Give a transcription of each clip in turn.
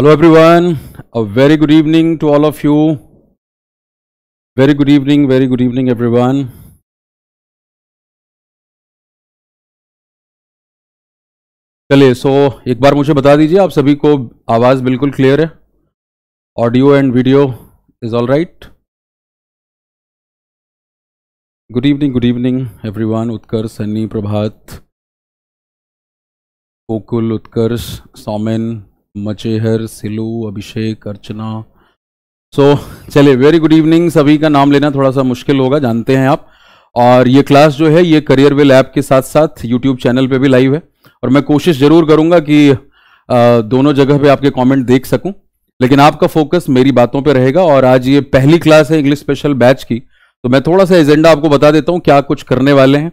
hello everyone a very good evening to all of you very good evening very good evening everyone चलिए सो so, एक बार मुझे बता दीजिए आप सभी को आवाज़ बिल्कुल क्लियर है audio and video is all right good evening good evening everyone Utkarsh Sunny Prabhat Gokul Utkarsh Soumen मचेहर सिलू अभिषेक अर्चना सो so, चलिए वेरी गुड इवनिंग सभी का नाम लेना थोड़ा सा मुश्किल होगा जानते हैं आप और ये क्लास जो है ये करियर वेल ऐप के साथ साथ यूट्यूब चैनल पे भी लाइव है और मैं कोशिश जरूर करूंगा कि आ, दोनों जगह पे आपके कमेंट देख सकूं लेकिन आपका फोकस मेरी बातों पे रहेगा और आज ये पहली क्लास है इंग्लिश स्पेशल बैच की तो मैं थोड़ा सा एजेंडा आपको बता देता हूँ क्या कुछ करने वाले हैं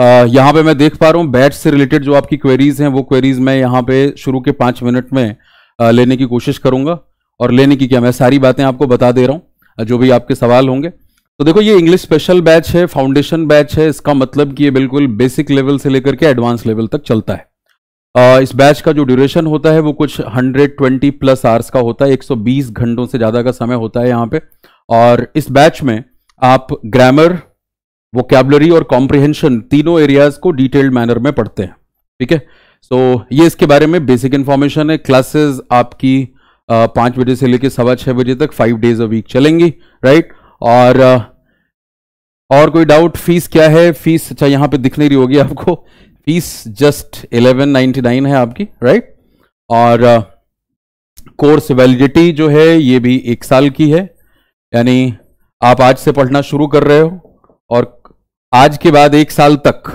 यहाँ पे मैं देख पा रहा हूँ बैच से रिलेटेड जो आपकी क्वेरीज हैं वो क्वेरीज मैं यहाँ पे शुरू के पाँच मिनट में आ, लेने की कोशिश करूंगा और लेने की क्या मैं सारी बातें आपको बता दे रहा हूँ जो भी आपके सवाल होंगे तो देखो ये इंग्लिश स्पेशल बैच है फाउंडेशन बैच है इसका मतलब कि ये बिल्कुल बेसिक लेवल से लेकर के एडवांस लेवल तक चलता है आ, इस बैच का जो ड्यूरेशन होता है वो कुछ हंड्रेड प्लस आवर्स का होता है एक घंटों से ज़्यादा का समय होता है यहाँ पे और इस बैच में आप ग्रामर वोकेबलरी और कॉम्प्रिहेंशन तीनों एरियाज को डिटेल्ड मैनर में पढ़ते हैं ठीक है सो ये इसके बारे में बेसिक इन्फॉर्मेशन है क्लासेस आपकी आ, पाँच बजे से लेकर सवा छः बजे तक फाइव डेज अ वीक चलेंगी राइट और और कोई डाउट फीस क्या है फीस अच्छा यहाँ पे दिख नहीं रही होगी आपको फीस जस्ट 1199 है आपकी राइट और कोर्स वैलिडिटी जो है ये भी एक साल की है यानी आप आज से पढ़ना शुरू कर रहे हो और आज के बाद एक साल तक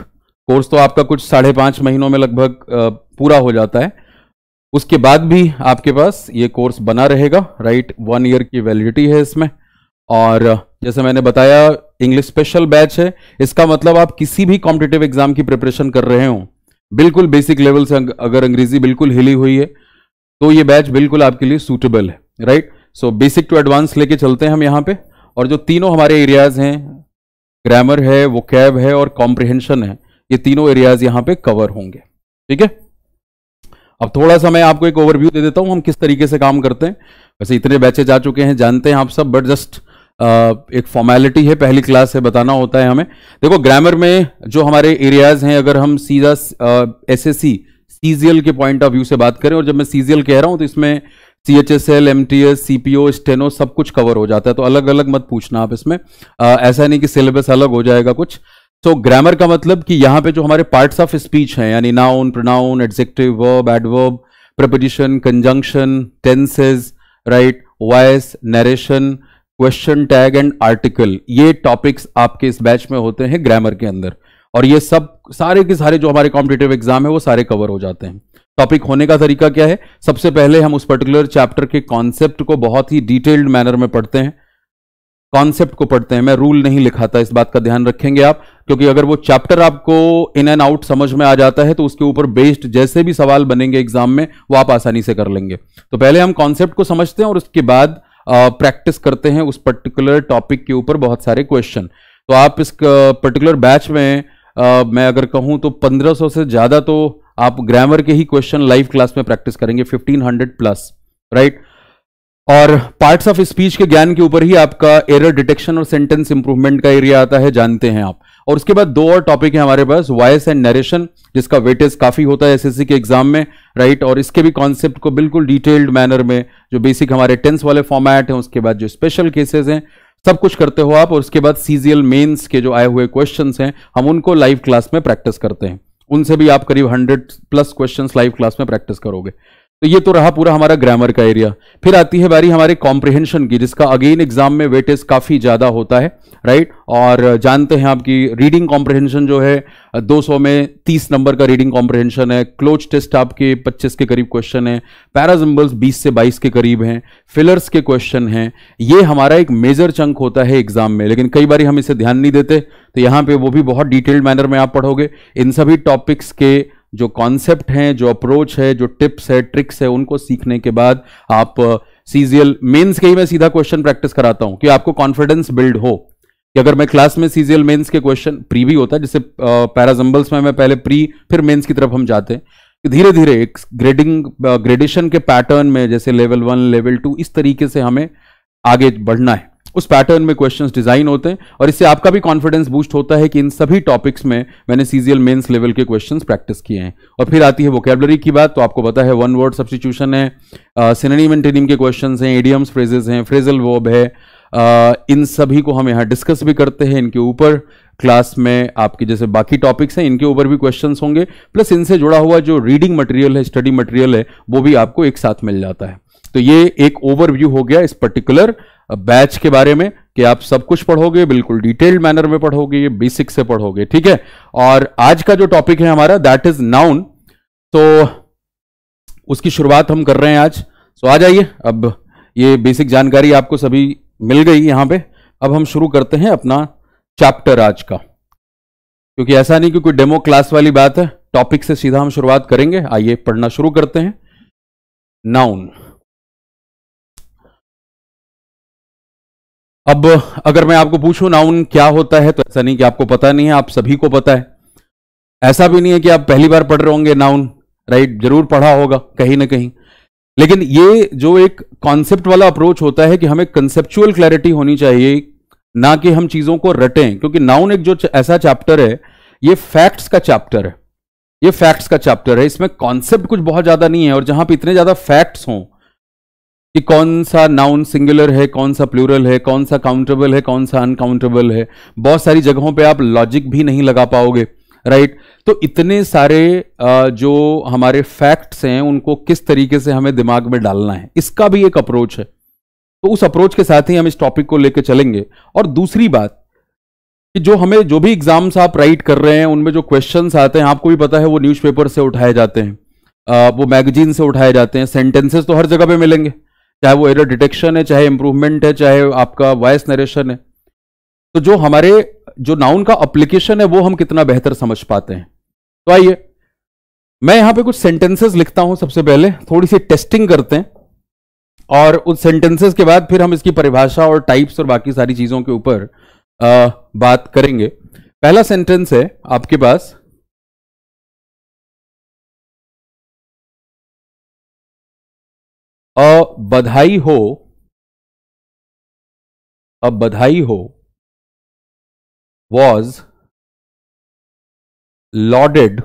कोर्स तो आपका कुछ साढ़े पांच महीनों में लगभग पूरा हो जाता है उसके बाद भी आपके पास ये कोर्स बना रहेगा राइट वन ईयर की वैलिडिटी है इसमें और जैसे मैंने बताया इंग्लिश स्पेशल बैच है इसका मतलब आप किसी भी कॉम्पिटेटिव एग्जाम की प्रिपरेशन कर रहे हो बिल्कुल बेसिक लेवल से अगर अंग्रेजी बिल्कुल हिली हुई है तो ये बैच बिल्कुल आपके लिए सूटेबल है right so basic to advance लेके चलते हैं हम यहाँ पे और जो तीनों हमारे एरियाज हैं ग्रामर है वो कैब है और कॉम्प्रिहेंशन है ये तीनों एरियाज यहां पे कवर होंगे ठीक है अब थोड़ा सा मैं आपको एक ओवरव्यू दे देता हूं हम किस तरीके से काम करते हैं वैसे इतने बैचे जा चुके हैं जानते हैं आप सब बट जस्ट एक फॉर्मेलिटी है पहली क्लास से बताना होता है हमें देखो ग्रामर में जो हमारे एरियाज हैं अगर हम सीधा एस एस सी के पॉइंट ऑफ व्यू से बात करें और जब मैं सीजियल कह रहा हूं तो इसमें C H S L M T S C P O steno सब कुछ कवर हो जाता है तो अलग अलग मत पूछना आप इसमें आ, ऐसा नहीं कि सिलेबस अलग हो जाएगा कुछ सो so, ग्रामर का मतलब कि यहाँ पे जो हमारे पार्ट्स ऑफ स्पीच हैं यानी noun pronoun adjective verb adverb preposition conjunction tenses right voice narration question tag and article ये टॉपिक्स आपके इस बैच में होते हैं ग्रामर के अंदर और ये सब सारे के सारे जो हमारे कॉम्पिटेटिव एग्जाम है वो सारे कवर हो जाते हैं टॉपिक होने का तरीका क्या है सबसे पहले हम उस पर्टिकुलर चैप्टर के कॉन्सेप्ट को बहुत ही डिटेल्ड मैनर में पढ़ते हैं कॉन्सेप्ट को पढ़ते हैं मैं रूल नहीं लिखाता इस बात का ध्यान रखेंगे आप क्योंकि अगर वो चैप्टर आपको इन एंड आउट समझ में आ जाता है तो उसके ऊपर बेस्ड जैसे भी सवाल बनेंगे एग्जाम में वो आप आसानी से कर लेंगे तो पहले हम कॉन्सेप्ट को समझते हैं और उसके बाद प्रैक्टिस करते हैं उस पर्टिकुलर टॉपिक के ऊपर बहुत सारे क्वेश्चन तो आप इस पर्टिकुलर बैच में आ, मैं अगर कहूँ तो 1500 से ज़्यादा तो आप ग्रामर के ही क्वेश्चन लाइव क्लास में प्रैक्टिस करेंगे 1500 प्लस राइट और पार्ट्स ऑफ स्पीच के ज्ञान के ऊपर ही आपका एरर डिटेक्शन और सेंटेंस इंप्रूवमेंट का एरिया आता है जानते हैं आप और उसके बाद दो और टॉपिक है हमारे पास वॉयस एंड नरेशन जिसका वेटेज काफी होता है एसएससी के एग्जाम में राइट और इसके भी कॉन्सेप्ट को बिल्कुल डिटेल्ड मैनर में जो बेसिक हमारे टेंस वाले फॉर्मेट है उसके बाद जो स्पेशल केसेस हैं सब कुछ करते हो आप और उसके बाद सीजीएल मेंस के जो आए हुए क्वेश्चंस हैं हम उनको लाइव क्लास में प्रैक्टिस करते हैं उनसे भी आप करीब hundred plus question live class में प्रैक्टिस करोगे तो ये तो रहा पूरा हमारा ग्रामर का एरिया फिर आती है बारी हमारे कॉम्प्रिहेंशन की जिसका अगेन एग्जाम में वेटेज काफ़ी ज़्यादा होता है राइट और जानते हैं आपकी रीडिंग कॉम्प्रिहेंशन जो है 200 में 30 नंबर का रीडिंग कॉम्प्रिहेंशन है क्लोज टेस्ट आपके 25 के करीब क्वेश्चन है पैराजिम्बल्स 20 से 22 के करीब हैं फिलर्स के क्वेश्चन हैं ये हमारा एक मेजर चंक होता है एग्जाम में लेकिन कई बार हम इसे ध्यान नहीं देते तो यहाँ पर वो भी बहुत डिटेल्ड मैनर में आप पढ़ोगे इन सभी टॉपिक्स के जो कॉन्सेप्ट हैं जो अप्रोच है जो टिप्स है ट्रिक्स है उनको सीखने के बाद आप सीजीएल uh, मेंस के ही मैं सीधा क्वेश्चन प्रैक्टिस कराता हूं कि आपको कॉन्फिडेंस बिल्ड हो कि अगर मैं क्लास में सीजीएल मेंस के क्वेश्चन प्री भी होता है जैसे पैराजम्बल्स में मैं पहले प्री फिर मेंस की तरफ हम जाते हैं धीरे धीरे एक ग्रेडिंग ग्रेडेशन uh, के पैटर्न में जैसे लेवल वन लेवल टू इस तरीके से हमें आगे बढ़ना है उस पैटर्न में क्वेश्चंस डिजाइन होते हैं और इससे आपका भी कॉन्फिडेंस बूस्ट होता है कि इन सभी टॉपिक्स में मैंने सीजीएल मेंस लेवल के क्वेश्चंस प्रैक्टिस किए हैं और फिर आती है वोकेबलरी की बात तो आपको पता है वन वर्ड सब्सटीट्यूशन है सिनेम एंड के क्वेश्चन हैं एडियम्स फ्रेजेज हैं फ्रेजल वर्ब है आ, इन सभी को हम यहाँ डिस्कस भी करते हैं इनके ऊपर क्लास में आपके जैसे बाकी टॉपिक्स हैं इनके ऊपर भी क्वेश्चंस होंगे प्लस इनसे जुड़ा हुआ जो रीडिंग मटेरियल है स्टडी मटेरियल है वो भी आपको एक साथ मिल जाता है तो ये एक ओवरव्यू हो गया इस पर्टिकुलर बैच के बारे में कि आप सब कुछ पढ़ोगे बिल्कुल डिटेल्ड मैनर में पढ़ोगे ये बेसिक से पढ़ोगे ठीक है और आज का जो टॉपिक है हमारा दैट इज नाउन तो उसकी शुरुआत हम कर रहे हैं आज सो आ जाइए अब ये बेसिक जानकारी आपको सभी मिल गई यहां पे अब हम शुरू करते हैं अपना चैप्टर आज का क्योंकि ऐसा नहीं कि कोई डेमो क्लास वाली बात है टॉपिक से सीधा हम शुरुआत करेंगे आइए पढ़ना शुरू करते हैं नाउन अब अगर मैं आपको पूछूं नाउन क्या होता है तो ऐसा नहीं कि आपको पता नहीं है आप सभी को पता है ऐसा भी नहीं है कि आप पहली बार पढ़ रहे होंगे नाउन राइट जरूर पढ़ा होगा कहीं ना कहीं लेकिन ये जो एक कॉन्सेप्ट वाला अप्रोच होता है कि हमें कंसेप्चुअल क्लैरिटी होनी चाहिए ना कि हम चीजों को रटें क्योंकि नाउन एक जो ऐसा चैप्टर है ये फैक्ट्स का चैप्टर है ये फैक्ट्स का चैप्टर है इसमें कॉन्सेप्ट कुछ बहुत ज्यादा नहीं है और जहां पर इतने ज्यादा फैक्ट्स हों कि कौन सा नाउन सिंगुलर है कौन सा प्लूरल है कौन सा काउंटेबल है कौन सा अनकाउंटेबल है बहुत सारी जगहों पे आप लॉजिक भी नहीं लगा पाओगे राइट तो इतने सारे जो हमारे फैक्ट्स हैं उनको किस तरीके से हमें दिमाग में डालना है इसका भी एक अप्रोच है तो उस अप्रोच के साथ ही हम इस टॉपिक को लेकर चलेंगे और दूसरी बात कि जो हमें जो भी एग्जाम्स आप राइट कर रहे हैं उनमें जो क्वेश्चन आते हैं आपको भी पता है वो न्यूज़पेपर से उठाए जाते हैं वो मैगजीन से उठाए जाते हैं सेंटेंसेस तो हर जगह पे मिलेंगे चाहे वो एरर डिटेक्शन है चाहे इंप्रूवमेंट है चाहे आपका वॉइस नरेशन है तो जो हमारे जो नाउन का अप्लीकेशन है वो हम कितना बेहतर समझ पाते हैं तो आइए मैं यहां पे कुछ सेंटेंसेस लिखता हूं सबसे पहले थोड़ी सी टेस्टिंग करते हैं और उस सेंटेंसेस के बाद फिर हम इसकी परिभाषा और टाइप्स और बाकी सारी चीजों के ऊपर बात करेंगे पहला सेंटेंस है आपके पास अ बधाई हो अ Badhaai Ho was lauded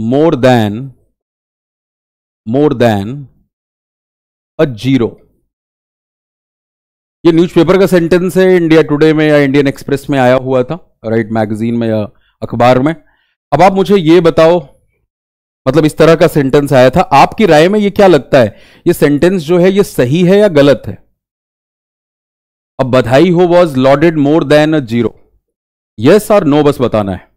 more than more than a Zero ये न्यूज़पेपर का सेंटेंस है इंडिया टुडे में या इंडियन एक्सप्रेस में आया हुआ था राइट मैगजीन में या अखबार में अब आप मुझे ये बताओ मतलब इस तरह का सेंटेंस आया था आपकी राय में ये क्या लगता है ये सेंटेंस जो है ये सही है या गलत है अब Badhaai Ho was lauded more than Zero yes और नो बस बताना है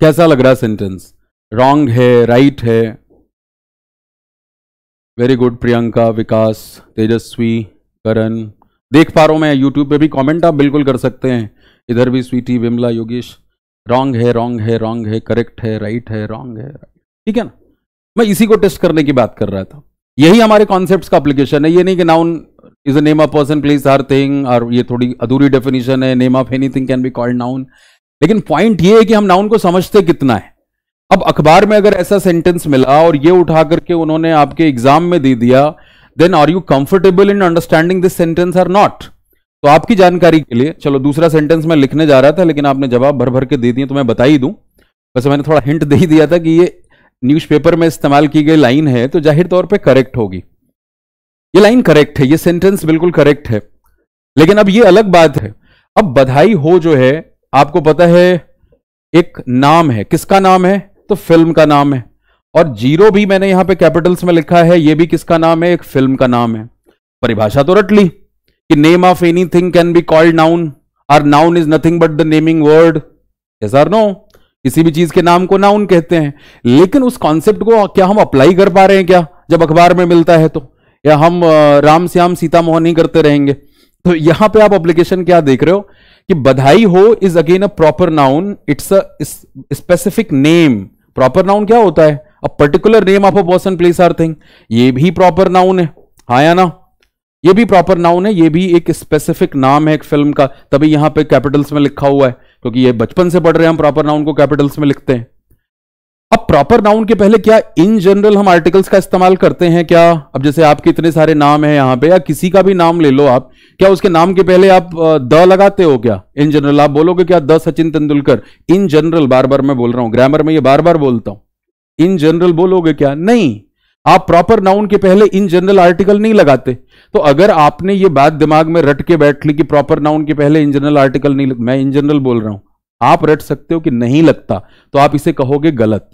कैसा लग रहा सेंटेंस रॉन्ग है राइट है वेरी गुड प्रियंका विकास तेजस्वी करण देख पा रहा हूं मैं यूट्यूब पे भी कमेंट आप बिल्कुल कर सकते हैं इधर भी स्वीटी विमला योगेश रॉन्ग है रॉन्ग है रॉन्ग है करेक्ट है राइट है रॉन्ग है ठीक है ना मैं इसी को टेस्ट करने की बात कर रहा था यही हमारे कॉन्सेप्ट का अप्लीकेशन है ये नहीं कि noun is a name of person place or thing और ये थोड़ी अधूरी डेफिनेशन है name of any thing can be called noun लेकिन पॉइंट ये है कि हम नाउन को समझते कितना है अब अखबार में अगर ऐसा सेंटेंस मिला और ये उठा करके उन्होंने आपके एग्जाम में दे दिया then are you comfortable in understanding this sentence or not तो आपकी जानकारी के लिए चलो दूसरा सेंटेंस मैं लिखने जा रहा था लेकिन आपने जवाब भर भर के दे दिए तो मैं बता ही दूं वैसे मैंने थोड़ा हिंट दे ही दिया था कि ये न्यूज़पेपर में इस्तेमाल की गई लाइन है तो जाहिर तौर पे करेक्ट होगी ये लाइन करेक्ट है ये सेंटेंस बिल्कुल करेक्ट है लेकिन अब ये अलग बात है अब बधाई हो जो है आपको पता है एक नाम है किसका नाम है तो फिल्म का नाम है और जीरो भी मैंने यहां पे कैपिटल्स में लिखा है ये भी किसका नाम है एक फिल्म का नाम है परिभाषा तो रट ली कि name of any thing can be called noun और noun is nothing but the naming word yes or no किसी भी चीज के नाम को नाउन कहते हैं लेकिन उस कॉन्सेप्ट को क्या हम अप्लाई कर पा रहे हैं क्या जब अखबार में मिलता है तो या हम राम श्याम सीता मोहन ही करते रहेंगे तो यहां पे आप अप्लीकेशन क्या देख रहे हो कि Badhaai Ho is again a proper noun it's a specific name proper noun क्या होता है a particular name of a person place or thing ये भी प्रॉपर नाउन है हाँ या ना ये भी प्रॉपर नाउन है ये भी एक स्पेसिफिक नाम है एक फिल्म का तभी यहां पे कैपिटल्स में लिखा हुआ है क्योंकि ये बचपन से पढ़ रहे हैं हम प्रॉपर नाउन को कैपिटल्स में लिखते हैं अब प्रॉपर नाउन के पहले क्या इन जनरल हम आर्टिकल्स का इस्तेमाल करते हैं क्या अब जैसे आपके इतने सारे नाम है यहां पे या किसी का भी नाम ले लो आप क्या उसके नाम के पहले आप द लगाते हो क्या इन जनरल आप बोलोगे क्या the Sachin Tendulkar in general बार बार मैं बोल रहा हूं ग्रामर में ये बार बार बोलता हूं इन जनरल बोलोगे क्या नहीं आप प्रॉपर नाउन के पहले इन जनरल आर्टिकल नहीं लगाते तो अगर आपने ये बात दिमाग में रट के बैठ ली कि प्रॉपर नाउन के पहले इन जनरल आर्टिकल नहीं लग... मैं इन जनरल बोल रहा हूं आप रट सकते हो कि नहीं लगता तो आप इसे कहोगे गलत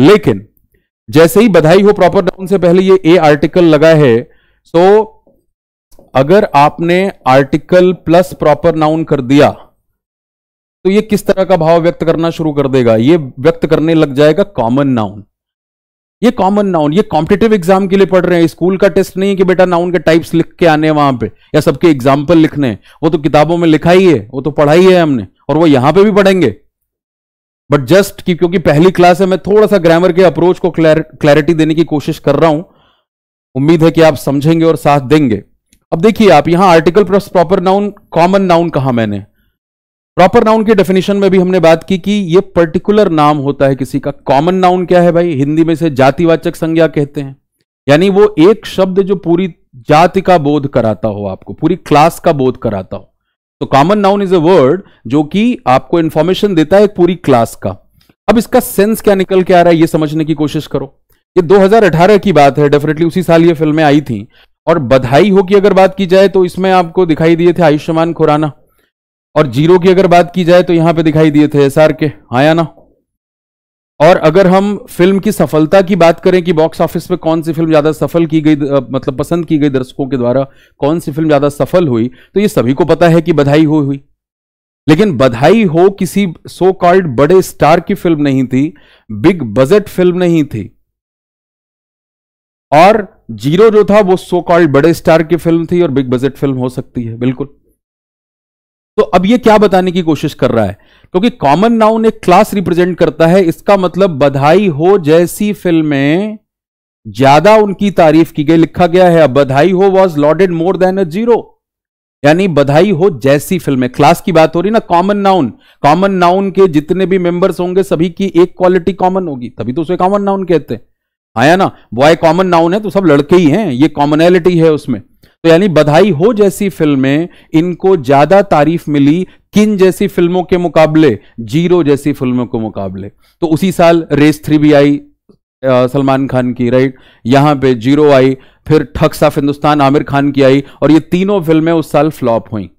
लेकिन जैसे ही बधाई हो प्रॉपर नाउन से पहले ये ए आर्टिकल लगा है सो तो अगर आपने आर्टिकल प्लस प्रॉपर नाउन कर दिया तो ये किस तरह का भाव व्यक्त करना शुरू कर देगा ये व्यक्त करने लग जाएगा कॉमन नाउन ये कॉमन नाउन ये कॉम्पिटेटिव एग्जाम के लिए पढ़ रहे हैं स्कूल का टेस्ट नहीं है कि बेटा नाउन के टाइप्स लिख के आने वहां पे या सबके एग्जाम्पल लिखने वो तो किताबों में लिखा ही है वो तो पढ़ाई है हमने और वो यहां पे भी पढ़ेंगे बट जस्ट कि क्योंकि पहली क्लास है मैं थोड़ा सा ग्रामर के अप्रोच को क्लैरिटी देने की कोशिश कर रहा हूं उम्मीद है कि आप समझेंगे और साथ देंगे अब देखिए आप यहां article plus proper noun common noun कहा मैंने प्रॉपर नाउन के डेफिनेशन में भी हमने बात की कि ये पर्टिकुलर नाम होता है किसी का कॉमन नाउन क्या है भाई हिंदी में से जातिवाचक संज्ञा कहते हैं यानी वो एक शब्द जो पूरी जाति का बोध कराता हो आपको पूरी क्लास का बोध कराता हो तो common noun is a word जो कि आपको इंफॉर्मेशन देता है पूरी क्लास का अब इसका सेंस क्या निकल के आ रहा है ये समझने की कोशिश करो ये 2018 की बात है डेफिनेटली उसी साल ये फिल्में आई थी और बधाई हो की अगर बात की जाए तो इसमें आपको दिखाई दिए थे आयुष्मान खुराना और जीरो की अगर बात की जाए तो यहां पे दिखाई दिए थे एसआर के आया हाँ ना और अगर हम फिल्म की सफलता की बात करें कि बॉक्स ऑफिस में कौन सी फिल्म ज़्यादा सफल की गई मतलब पसंद की गई दर्शकों के द्वारा कौन सी फिल्म ज़्यादा सफल हुई तो ये सभी को पता है कि बधाई हो हुई लेकिन बधाई हो किसी सो कॉल्ड बड़े स्टार की फिल्म नहीं थी बिग बजट फिल्म नहीं थी और जीरो जो था वो सो कॉल्ड बड़े स्टार की फिल्म थी और बिग बजट फिल्म हो सकती है बिल्कुल तो अब ये क्या बताने की कोशिश कर रहा है क्योंकि कॉमन नाउन एक क्लास रिप्रेजेंट करता है इसका मतलब बधाई हो जैसी फिल्में ज्यादा उनकी तारीफ की गई लिखा गया है अब Badhaai Ho was lauded more than a Zero यानी बधाई हो जैसी फिल्में क्लास की बात हो रही ना कॉमन नाउन कॉमन नाउन के जितने भी मेंबर्स होंगे सभी की एक क्वालिटी कॉमन होगी तभी तो उसे कॉमन नाउन कहते हैं आया हाँ ना बॉय कॉमन नाउन है तो सब लड़के ही हैं ये कॉमनैलिटी है उसमें तो यानी बधाई हो जैसी फिल्में इनको ज्यादा तारीफ मिली किन जैसी फिल्मों के मुकाबले जीरो जैसी फिल्मों के मुकाबले तो उसी साल रेस थ्री भी आई सलमान खान की राइट यहां पे जीरो आई फिर ठग्स ऑफ हिंदुस्तान आमिर खान की आई और ये तीनों फिल्में उस साल फ्लॉप हुई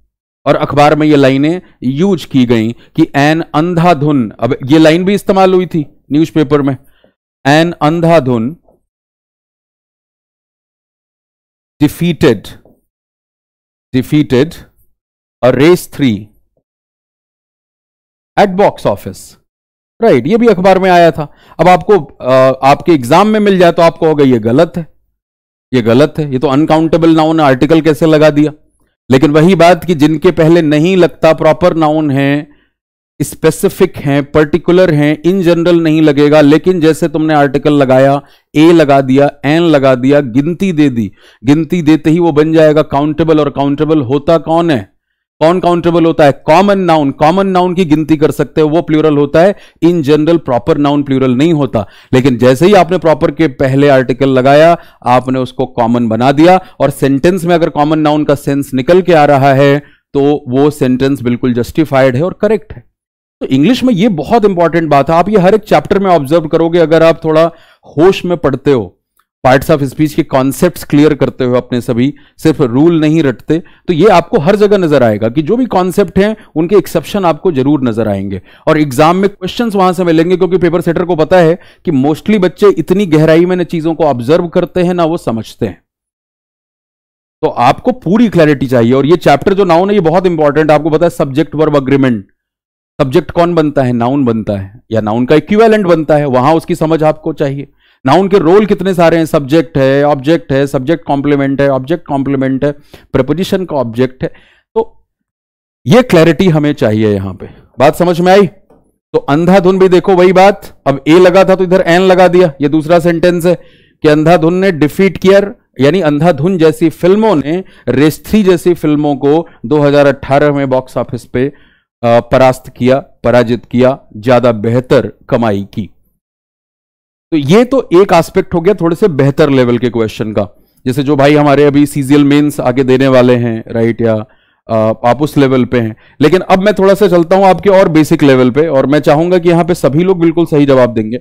और अखबार में ये लाइनें यूज की गई कि एन अंधाधुन अब ये लाइन भी इस्तेमाल हुई थी न्यूज़पेपर में an Andhadhun defeated defeated a Race three at box office right ये भी अखबार में आया था अब आपको आ, आपके एग्जाम में मिल जाए तो आपको होगा ये गलत है ये गलत है ये तो अनकाउंटेबल नाउन आर्टिकल कैसे लगा दिया लेकिन वही बात कि जिनके पहले नहीं लगता प्रॉपर नाउन है स्पेसिफिक हैं पर्टिकुलर हैं इन जनरल नहीं लगेगा लेकिन जैसे तुमने आर्टिकल लगाया ए लगा दिया एन लगा दिया गिनती दे दी गिनती देते ही वो बन जाएगा काउंटेबल और काउंटेबल होता कौन है कौन काउंटेबल होता है कॉमन नाउन कॉमन नाउन की गिनती कर सकते हो वो प्लूरल होता है in general proper noun plural नहीं होता लेकिन जैसे ही आपने प्रॉपर के पहले आर्टिकल लगाया आपने उसको कॉमन बना दिया और सेंटेंस में अगर कॉमन नाउन का सेंस निकल के आ रहा है तो वो सेंटेंस बिल्कुल जस्टिफाइड है और करेक्ट है तो इंग्लिश में ये बहुत इंपॉर्टेंट बात है आप ये हर एक चैप्टर में ऑब्जर्व करोगे अगर आप थोड़ा होश में पढ़ते हो पार्ट्स ऑफ स्पीच के कॉन्सेप्ट क्लियर करते हो अपने सभी सिर्फ रूल नहीं रटते तो ये आपको हर जगह नजर आएगा कि जो भी कॉन्सेप्ट हैं उनके एक्सेप्शन आपको जरूर नजर आएंगे और एग्जाम में क्वेश्चन वहां से मिलेंगे क्योंकि पेपर सेटर को पता है कि मोस्टली बच्चे इतनी गहराई में न चीजों को ऑब्जर्व करते हैं ना वो समझते हैं तो आपको पूरी क्लैरिटी चाहिए और ये चैप्टर जो नाउन है ये बहुत इंपॉर्टेंट आपको पता है सब्जेक्ट वर्ब अग्रीमेंट सब्जेक्ट कौन बनता है नाउन बनता है या नाउन का इक्विवेलेंट बनता है वहां उसकी समझ आपको चाहिए नाउन के रोल कितने सारे हैं सब्जेक्ट है ऑब्जेक्ट है सब्जेक्ट कॉम्प्लीमेंट है ऑब्जेक्ट कॉम्प्लीमेंट है प्रपोजिशन का ऑब्जेक्ट है तो ये क्लैरिटी हमें चाहिए यहां पे बात समझ में आई तो अंधाधुन भी देखो वही बात अब ए लगा था तो इधर एन लगा दिया ये दूसरा सेंटेंस है कि अंधाधुन ने डिफीट किया यानी अंधाधुन जैसी फिल्मों ने रेस्थी जैसी फिल्मों को 2018 में बॉक्स ऑफिस पे परास्त किया पराजित किया ज्यादा बेहतर कमाई की तो ये तो एक एस्पेक्ट हो गया थोड़े से बेहतर लेवल के क्वेश्चन का जैसे जो भाई हमारे अभी सीजियल मेंस आगे देने वाले हैं राइट या आप उस लेवल पे हैं लेकिन अब मैं थोड़ा सा चलता हूं आपके और बेसिक लेवल पे और मैं चाहूंगा कि यहां पे सभी लोग बिल्कुल सही जवाब देंगे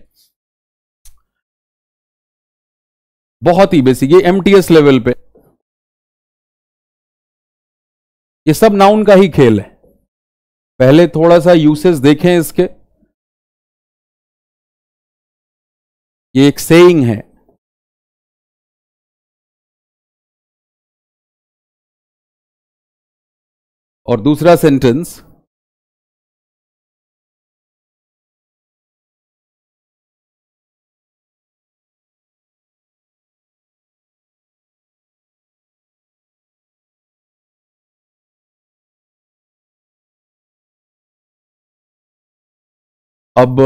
बहुत ही बेसिक ये एमटीएस लेवल पे ये सब नाउन का ही खेल है पहले थोड़ा सा यूसेज देखें इसके ये एक सेइंग है और दूसरा सेंटेंस अब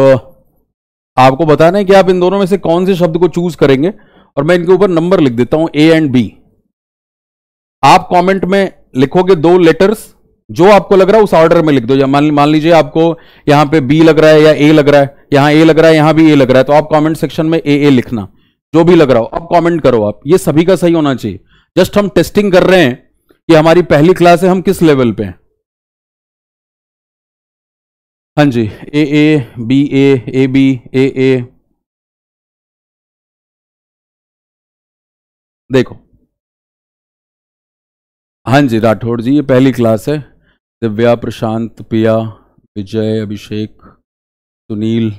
आपको बताना है कि आप इन दोनों में से कौन से शब्द को चूज करेंगे और मैं इनके ऊपर नंबर लिख देता हूं ए एंड बी आप कमेंट में लिखोगे दो लेटर्स जो आपको लग रहा है उस ऑर्डर में लिख दो या मान लीजिए आपको यहां पे बी लग रहा है या ए लग रहा है यहां ए लग रहा है यहां भी ए लग रहा है तो आप कमेंट सेक्शन में ए ए लिखना जो भी लग रहा हो अब कमेंट करो आप ये सभी का सही होना चाहिए जस्ट हम टेस्टिंग कर रहे हैं कि हमारी पहली क्लास है हम किस लेवल पे हैं हाँ जी ए A B A A B ए ए देखो हाँ जी राठौड़ जी ये पहली क्लास है दिव्या प्रशांत पिया विजय अभिषेक सुनील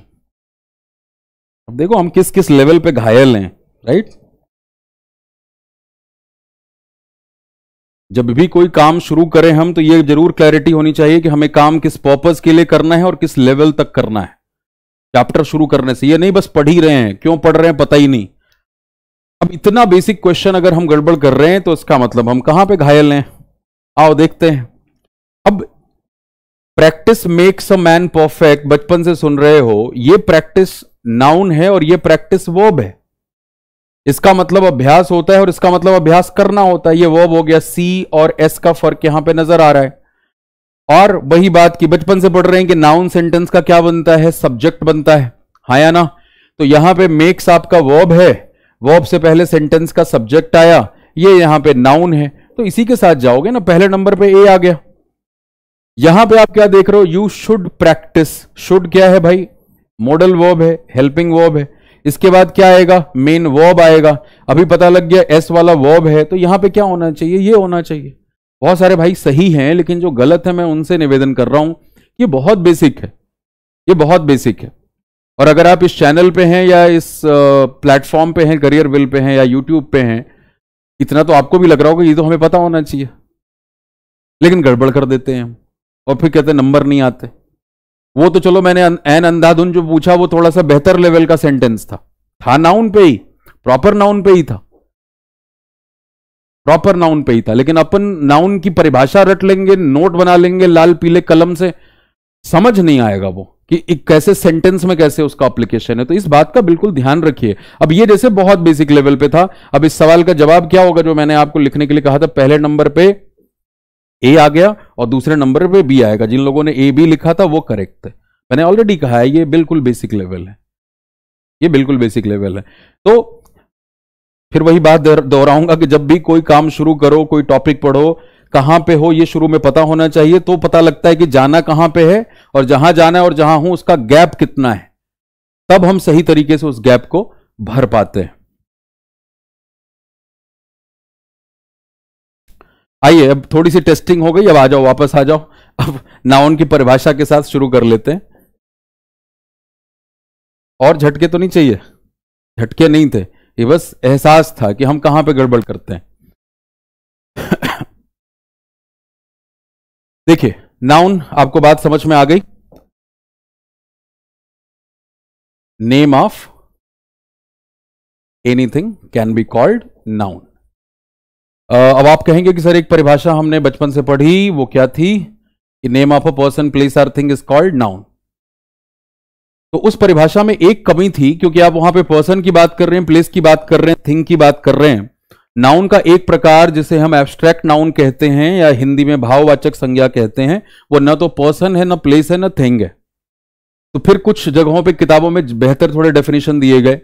अब देखो हम किस किस लेवल पे घायल हैं राइट जब भी कोई काम शुरू करें हम तो ये जरूर क्लैरिटी होनी चाहिए कि हमें काम किस पर्पज के लिए करना है और किस लेवल तक करना है चैप्टर शुरू करने से ये नहीं बस पढ़ ही रहे हैं क्यों पढ़ रहे हैं पता ही नहीं अब इतना बेसिक क्वेश्चन अगर हम गड़बड़ कर रहे हैं तो इसका मतलब हम कहां पे घायल हैं आओ देखते हैं अब practice makes a man perfect बचपन से सुन रहे हो ये प्रैक्टिस नाउन है और ये प्रैक्टिस वर्ब है इसका मतलब अभ्यास होता है और इसका मतलब अभ्यास करना होता है ये वर्ब हो गया सी और एस का फर्क यहां पे नजर आ रहा है और वही बात की बचपन से पढ़ रहे हैं कि नाउन सेंटेंस का क्या बनता है सब्जेक्ट बनता है हाँ या ना तो यहां पे मेक्स आपका वर्ब है वर्ब से पहले सेंटेंस का सब्जेक्ट आया ये यहां पे नाउन है तो इसी के साथ जाओगे ना पहले नंबर पे ए आ गया यहां पे आप क्या देख रहे हो यू शुड प्रैक्टिस शुड क्या है भाई मॉडल वर्ब है हेल्पिंग वर्ब है इसके बाद क्या आएगा मेन वॉब आएगा अभी पता लग गया एस वाला वॉब है तो यहाँ पे क्या होना चाहिए ये होना चाहिए बहुत सारे भाई सही हैं लेकिन जो गलत है मैं उनसे निवेदन कर रहा हूं ये बहुत बेसिक है ये बहुत बेसिक है और अगर आप इस चैनल पे हैं या इस प्लेटफॉर्म पे हैं करियर विल पे हैं या यूट्यूब पे हैं इतना तो आपको भी लग रहा होगा ये तो हमें पता होना चाहिए लेकिन गड़बड़ कर देते हैं हम और फिर कहते नंबर नहीं आते वो तो चलो मैंने एन अंधाधुन जो पूछा वो थोड़ा सा बेहतर लेवल का सेंटेंस था था नाउन पे ही प्रॉपर नाउन पे ही था प्रॉपर नाउन पे ही था लेकिन अपन नाउन की परिभाषा रट लेंगे नोट बना लेंगे लाल पीले कलम से समझ नहीं आएगा वो कि कैसे सेंटेंस में कैसे उसका अप्लीकेशन है तो इस बात का बिल्कुल ध्यान रखिए अब ये जैसे बहुत बेसिक लेवल पे था अब इस सवाल का जवाब क्या होगा जो मैंने आपको लिखने के लिए कहा था पहले नंबर पर ए आ गया और दूसरे नंबर पे बी आएगा जिन लोगों ने ए बी लिखा था वो करेक्ट है मैंने ऑलरेडी कहा है ये बिल्कुल बेसिक लेवल है ये बिल्कुल बेसिक लेवल है तो फिर वही बात दोहराऊंगा कि जब भी कोई काम शुरू करो कोई टॉपिक पढ़ो कहां पे हो ये शुरू में पता होना चाहिए तो पता लगता है कि जाना कहां पे है और जहां जाना है और जहां हूं उसका गैप कितना है तब हम सही तरीके से उस गैप को भर पाते हैं आइए अब थोड़ी सी टेस्टिंग हो गई अब आ जाओ वापस आ जाओ अब नाउन की परिभाषा के साथ शुरू कर लेते हैं और झटके तो नहीं चाहिए झटके नहीं थे ये बस एहसास था कि हम कहां पे गड़बड़ करते हैं देखिए नाउन आपको बात समझ में आ गई name of anything can be called noun अब आप कहेंगे कि सर एक परिभाषा हमने बचपन से पढ़ी वो क्या थी कि name of a person place or thing is called noun तो उस परिभाषा में एक कमी थी क्योंकि आप वहां पे पर्सन की बात कर रहे हैं प्लेस की बात कर रहे हैं थिंग की बात कर रहे हैं नाउन का एक प्रकार जिसे हम एब्स्ट्रैक्ट नाउन कहते हैं या हिंदी में भाववाचक संज्ञा कहते हैं वो न तो पर्सन है न प्लेस है न थिंग है तो फिर कुछ जगहों पे किताबों में बेहतर थोड़े डेफिनेशन दिए गए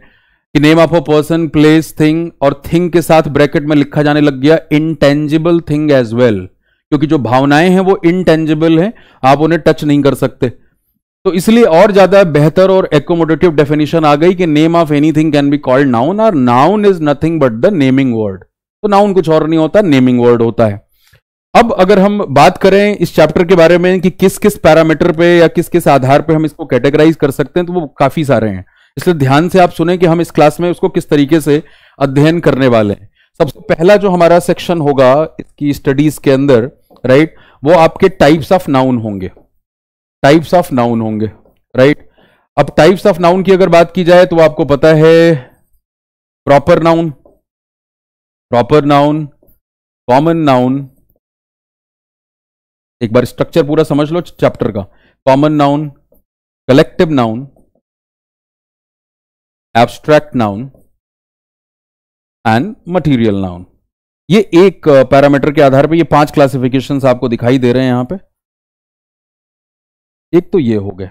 कि name of a person place thing और थिंग के साथ ब्रैकेट में लिखा जाने लग गया इनटेंजिबल थिंग एज वेल क्योंकि जो भावनाएं हैं वो इनटेंजिबल हैं आप उन्हें टच नहीं कर सकते तो इसलिए और ज्यादा बेहतर और एकोमोडेटिव डेफिनेशन आ गई कि name of anything can be called noun और noun is nothing but the naming word तो नाउन कुछ और नहीं होता नेमिंग वर्ड होता है अब अगर हम बात करें इस चैप्टर के बारे में कि किस किस पैरामीटर पे या किस किस आधार पे हम इसको कैटेगराइज कर सकते हैं तो वो काफी सारे हैं इसलिए ध्यान से आप सुने कि हम इस क्लास में उसको किस तरीके से अध्ययन करने वाले हैं सबसे पहला जो हमारा सेक्शन होगा इसकी स्टडीज के अंदर राइट वो आपके टाइप्स ऑफ नाउन होंगे टाइप्स ऑफ नाउन होंगे राइट अब टाइप्स ऑफ नाउन की अगर बात की जाए तो आपको पता है proper noun proper noun common noun एक बार स्ट्रक्चर पूरा समझ लो चैप्टर का common noun collective noun abstract noun and material noun ये एक पैरामीटर uh, के आधार पे ये पांच क्लासिफिकेशन आपको दिखाई दे रहे हैं यहां पे एक तो ये हो गए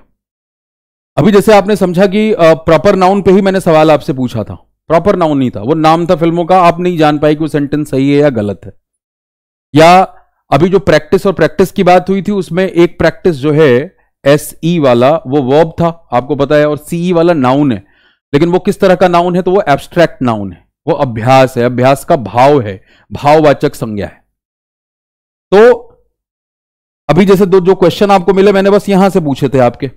अभी जैसे आपने समझा कि प्रॉपर uh, नाउन पे ही मैंने सवाल आपसे पूछा था प्रॉपर नाउन नहीं था वो नाम था फिल्मों का आप नहीं जान पाए कि वो सेंटेंस सही है या गलत है या अभी जो प्रैक्टिस और प्रैक्टिस की बात हुई थी उसमें एक प्रैक्टिस जो है एसई e वाला वो वर्ब था आपको पता है और सीई e वाला नाउन है लेकिन वो किस तरह का नाउन है तो वो एब्स्ट्रैक्ट नाउन है वो अभ्यास है अभ्यास का भाव है भाववाचक संज्ञा है तो अभी जैसे दो जो क्वेश्चन आपको मिले मैंने बस यहां से पूछे थे आपके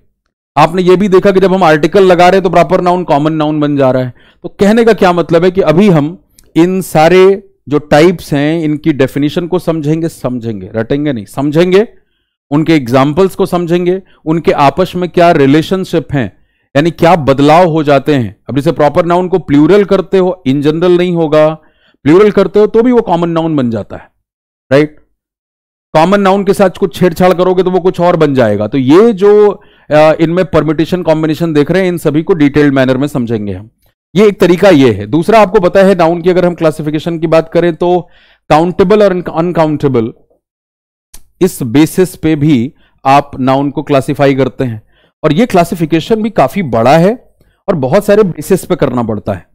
आपने ये भी देखा कि जब हम आर्टिकल लगा रहे हैं तो प्रॉपर नाउन कॉमन नाउन बन जा रहा है तो कहने का क्या मतलब है कि अभी हम इन सारे जो टाइप्स हैं इनकी डेफिनेशन को समझेंगे समझेंगे रटेंगे नहीं समझेंगे उनके एग्जाम्पल्स को समझेंगे उनके आपस में क्या रिलेशनशिप हैं यानी क्या बदलाव हो जाते हैं अब जैसे प्रॉपर नाउन को प्लूरल करते हो इन जनरल नहीं होगा प्लूरल करते हो तो भी वो कॉमन नाउन बन जाता है राइट कॉमन नाउन के साथ कुछ छेड़छाड़ करोगे तो वो कुछ और बन जाएगा तो ये जो इनमें परमिटेशन कॉम्बिनेशन देख रहे हैं इन सभी को डिटेल्ड मैनर में समझेंगे हम ये एक तरीका ये है दूसरा आपको पता है नाउन की अगर हम क्लासिफिकेशन की बात करें तो काउंटेबल और अनकाउंटेबल इस बेसिस पे भी आप नाउन को क्लासिफाई करते हैं और ये क्लासिफिकेशन भी काफी बड़ा है और बहुत सारे बेसिस पे करना पड़ता है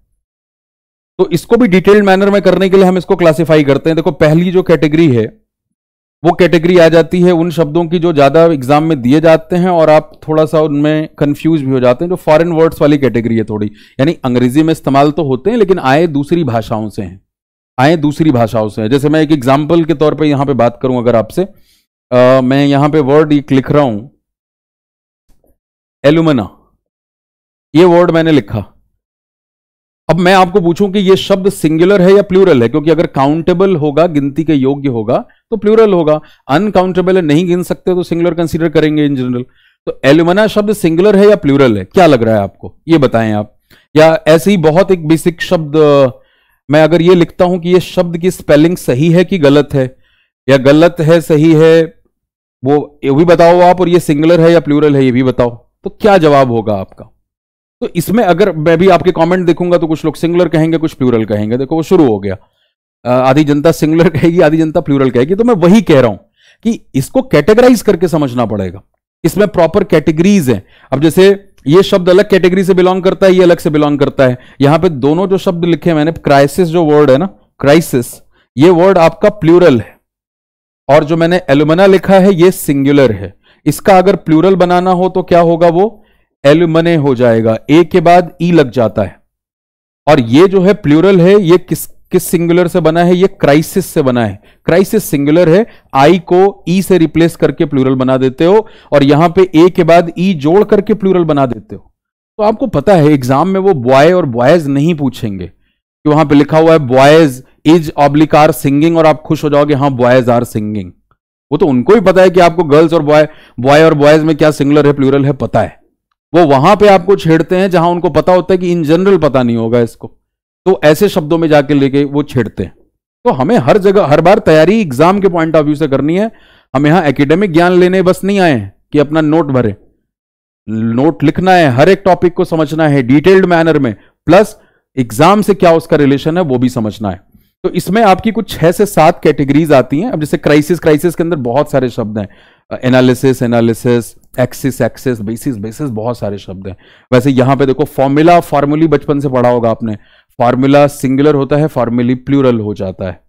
तो इसको भी डिटेल्ड मैनर में करने के लिए हम इसको क्लासिफाई करते हैं देखो पहली जो कैटेगरी है वो कैटेगरी आ जाती है उन शब्दों की जो ज्यादा एग्जाम में दिए जाते हैं और आप थोड़ा सा उनमें कंफ्यूज भी हो जाते हैं जो फॉरेन वर्ड्स वाली कैटेगरी है थोड़ी यानी अंग्रेजी में इस्तेमाल तो होते हैं लेकिन आए दूसरी भाषाओं से हैं आए दूसरी भाषाओं से हैं जैसे मैं एक एग्जाम्पल के तौर पर यहां पर बात करूं अगर आपसे मैं यहां पर वर्ड लिख रहा हूं एलुमना ये वर्ड मैंने लिखा अब मैं आपको पूछूं कि ये शब्द सिंगुलर है या प्लूरल है क्योंकि अगर काउंटेबल होगा गिनती के योग्य होगा तो प्लूरल होगा अनकाउंटेबल है नहीं गिन सकते तो सिंगुलर कंसीडर करेंगे इन जनरल तो एलुमना शब्द सिंगुलर है या प्लूरल है क्या लग रहा है आपको ये बताएं आप या ऐसे ही बहुत एक बेसिक शब्द मैं अगर ये लिखता हूं कि ये शब्द की स्पेलिंग सही है कि गलत है या गलत है सही है वो ये भी बताओ आप और ये सिंगुलर है या प्लूरल है ये भी बताओ तो क्या जवाब होगा आपका तो इसमें अगर मैं भी आपके कमेंट देखूंगा तो कुछ लोग सिंगुलर कहेंगे कुछ प्लूरल कहेंगे देखो वो शुरू हो गया आधी जनता सिंगुलर कहेगी आधी जनता प्लूरल कहेगी तो मैं वही कह रहा हूं कि इसको कैटेगराइज करके समझना पड़ेगा इसमें प्रॉपर कैटेगरीज हैं अब जैसे ये शब्द अलग कैटेगरी से बिलोंग करता है ये अलग से बिलोंग करता है यहां पे दोनों जो शब्द लिखे मैंने क्राइसिस जो वर्ड है ना क्राइसिस ये वर्ड आपका प्लूरल है और जो मैंने एलुमना लिखा है ये सिंगुलर है इसका अगर प्लूरल बनाना हो तो क्या होगा वो एल्यूमने हो जाएगा ए के बाद ई लग जाता है और ये जो है प्लूरल है ये किस किस सिंगुलर से बना है ये क्राइसिस से बना है क्राइसिस सिंगुलर है आई को ई से रिप्लेस करके प्लूरल बना देते हो और यहां पे ए के बाद ई जोड़ करके प्लूरल बना देते हो तो आपको पता है एग्जाम में वो बॉय और बॉयज नहीं पूछेंगे कि वहां पे लिखा हुआ है boys is oblique are singing और आप खुश हो जाओगे हाँ बॉयज आर सिंगिंग वो तो उनको भी पता है कि आपको गर्ल्स और बॉय बॉय और बॉयज में क्या सिंगुलर है प्लूरल है पता है वो वहां पे आपको छेड़ते हैं जहां उनको पता होता है कि इन जनरल पता नहीं होगा इसको तो ऐसे शब्दों में जाके लेके वो छेड़ते हैं तो हमें हर जगह हर बार तैयारी एग्जाम के पॉइंट ऑफ व्यू से करनी है हम यहां एकेडमिक ज्ञान लेने बस नहीं आए हैं कि अपना नोट भरे नोट लिखना है हर एक टॉपिक को समझना है डिटेल्ड मैनर में प्लस एग्जाम से क्या उसका रिलेशन है वो भी समझना है तो इसमें आपकी कुछ छह से सात कैटेगरीज आती हैं अब जैसे क्राइसिस क्राइसिस के अंदर बहुत सारे शब्द हैं analysis analysis axis axis basis basis बहुत सारे शब्द हैं वैसे यहां पे देखो फॉर्मूला फॉर्मूली बचपन से पढ़ा होगा आपने फार्मूला सिंगुलर होता है फॉर्मूली प्लूरल हो जाता है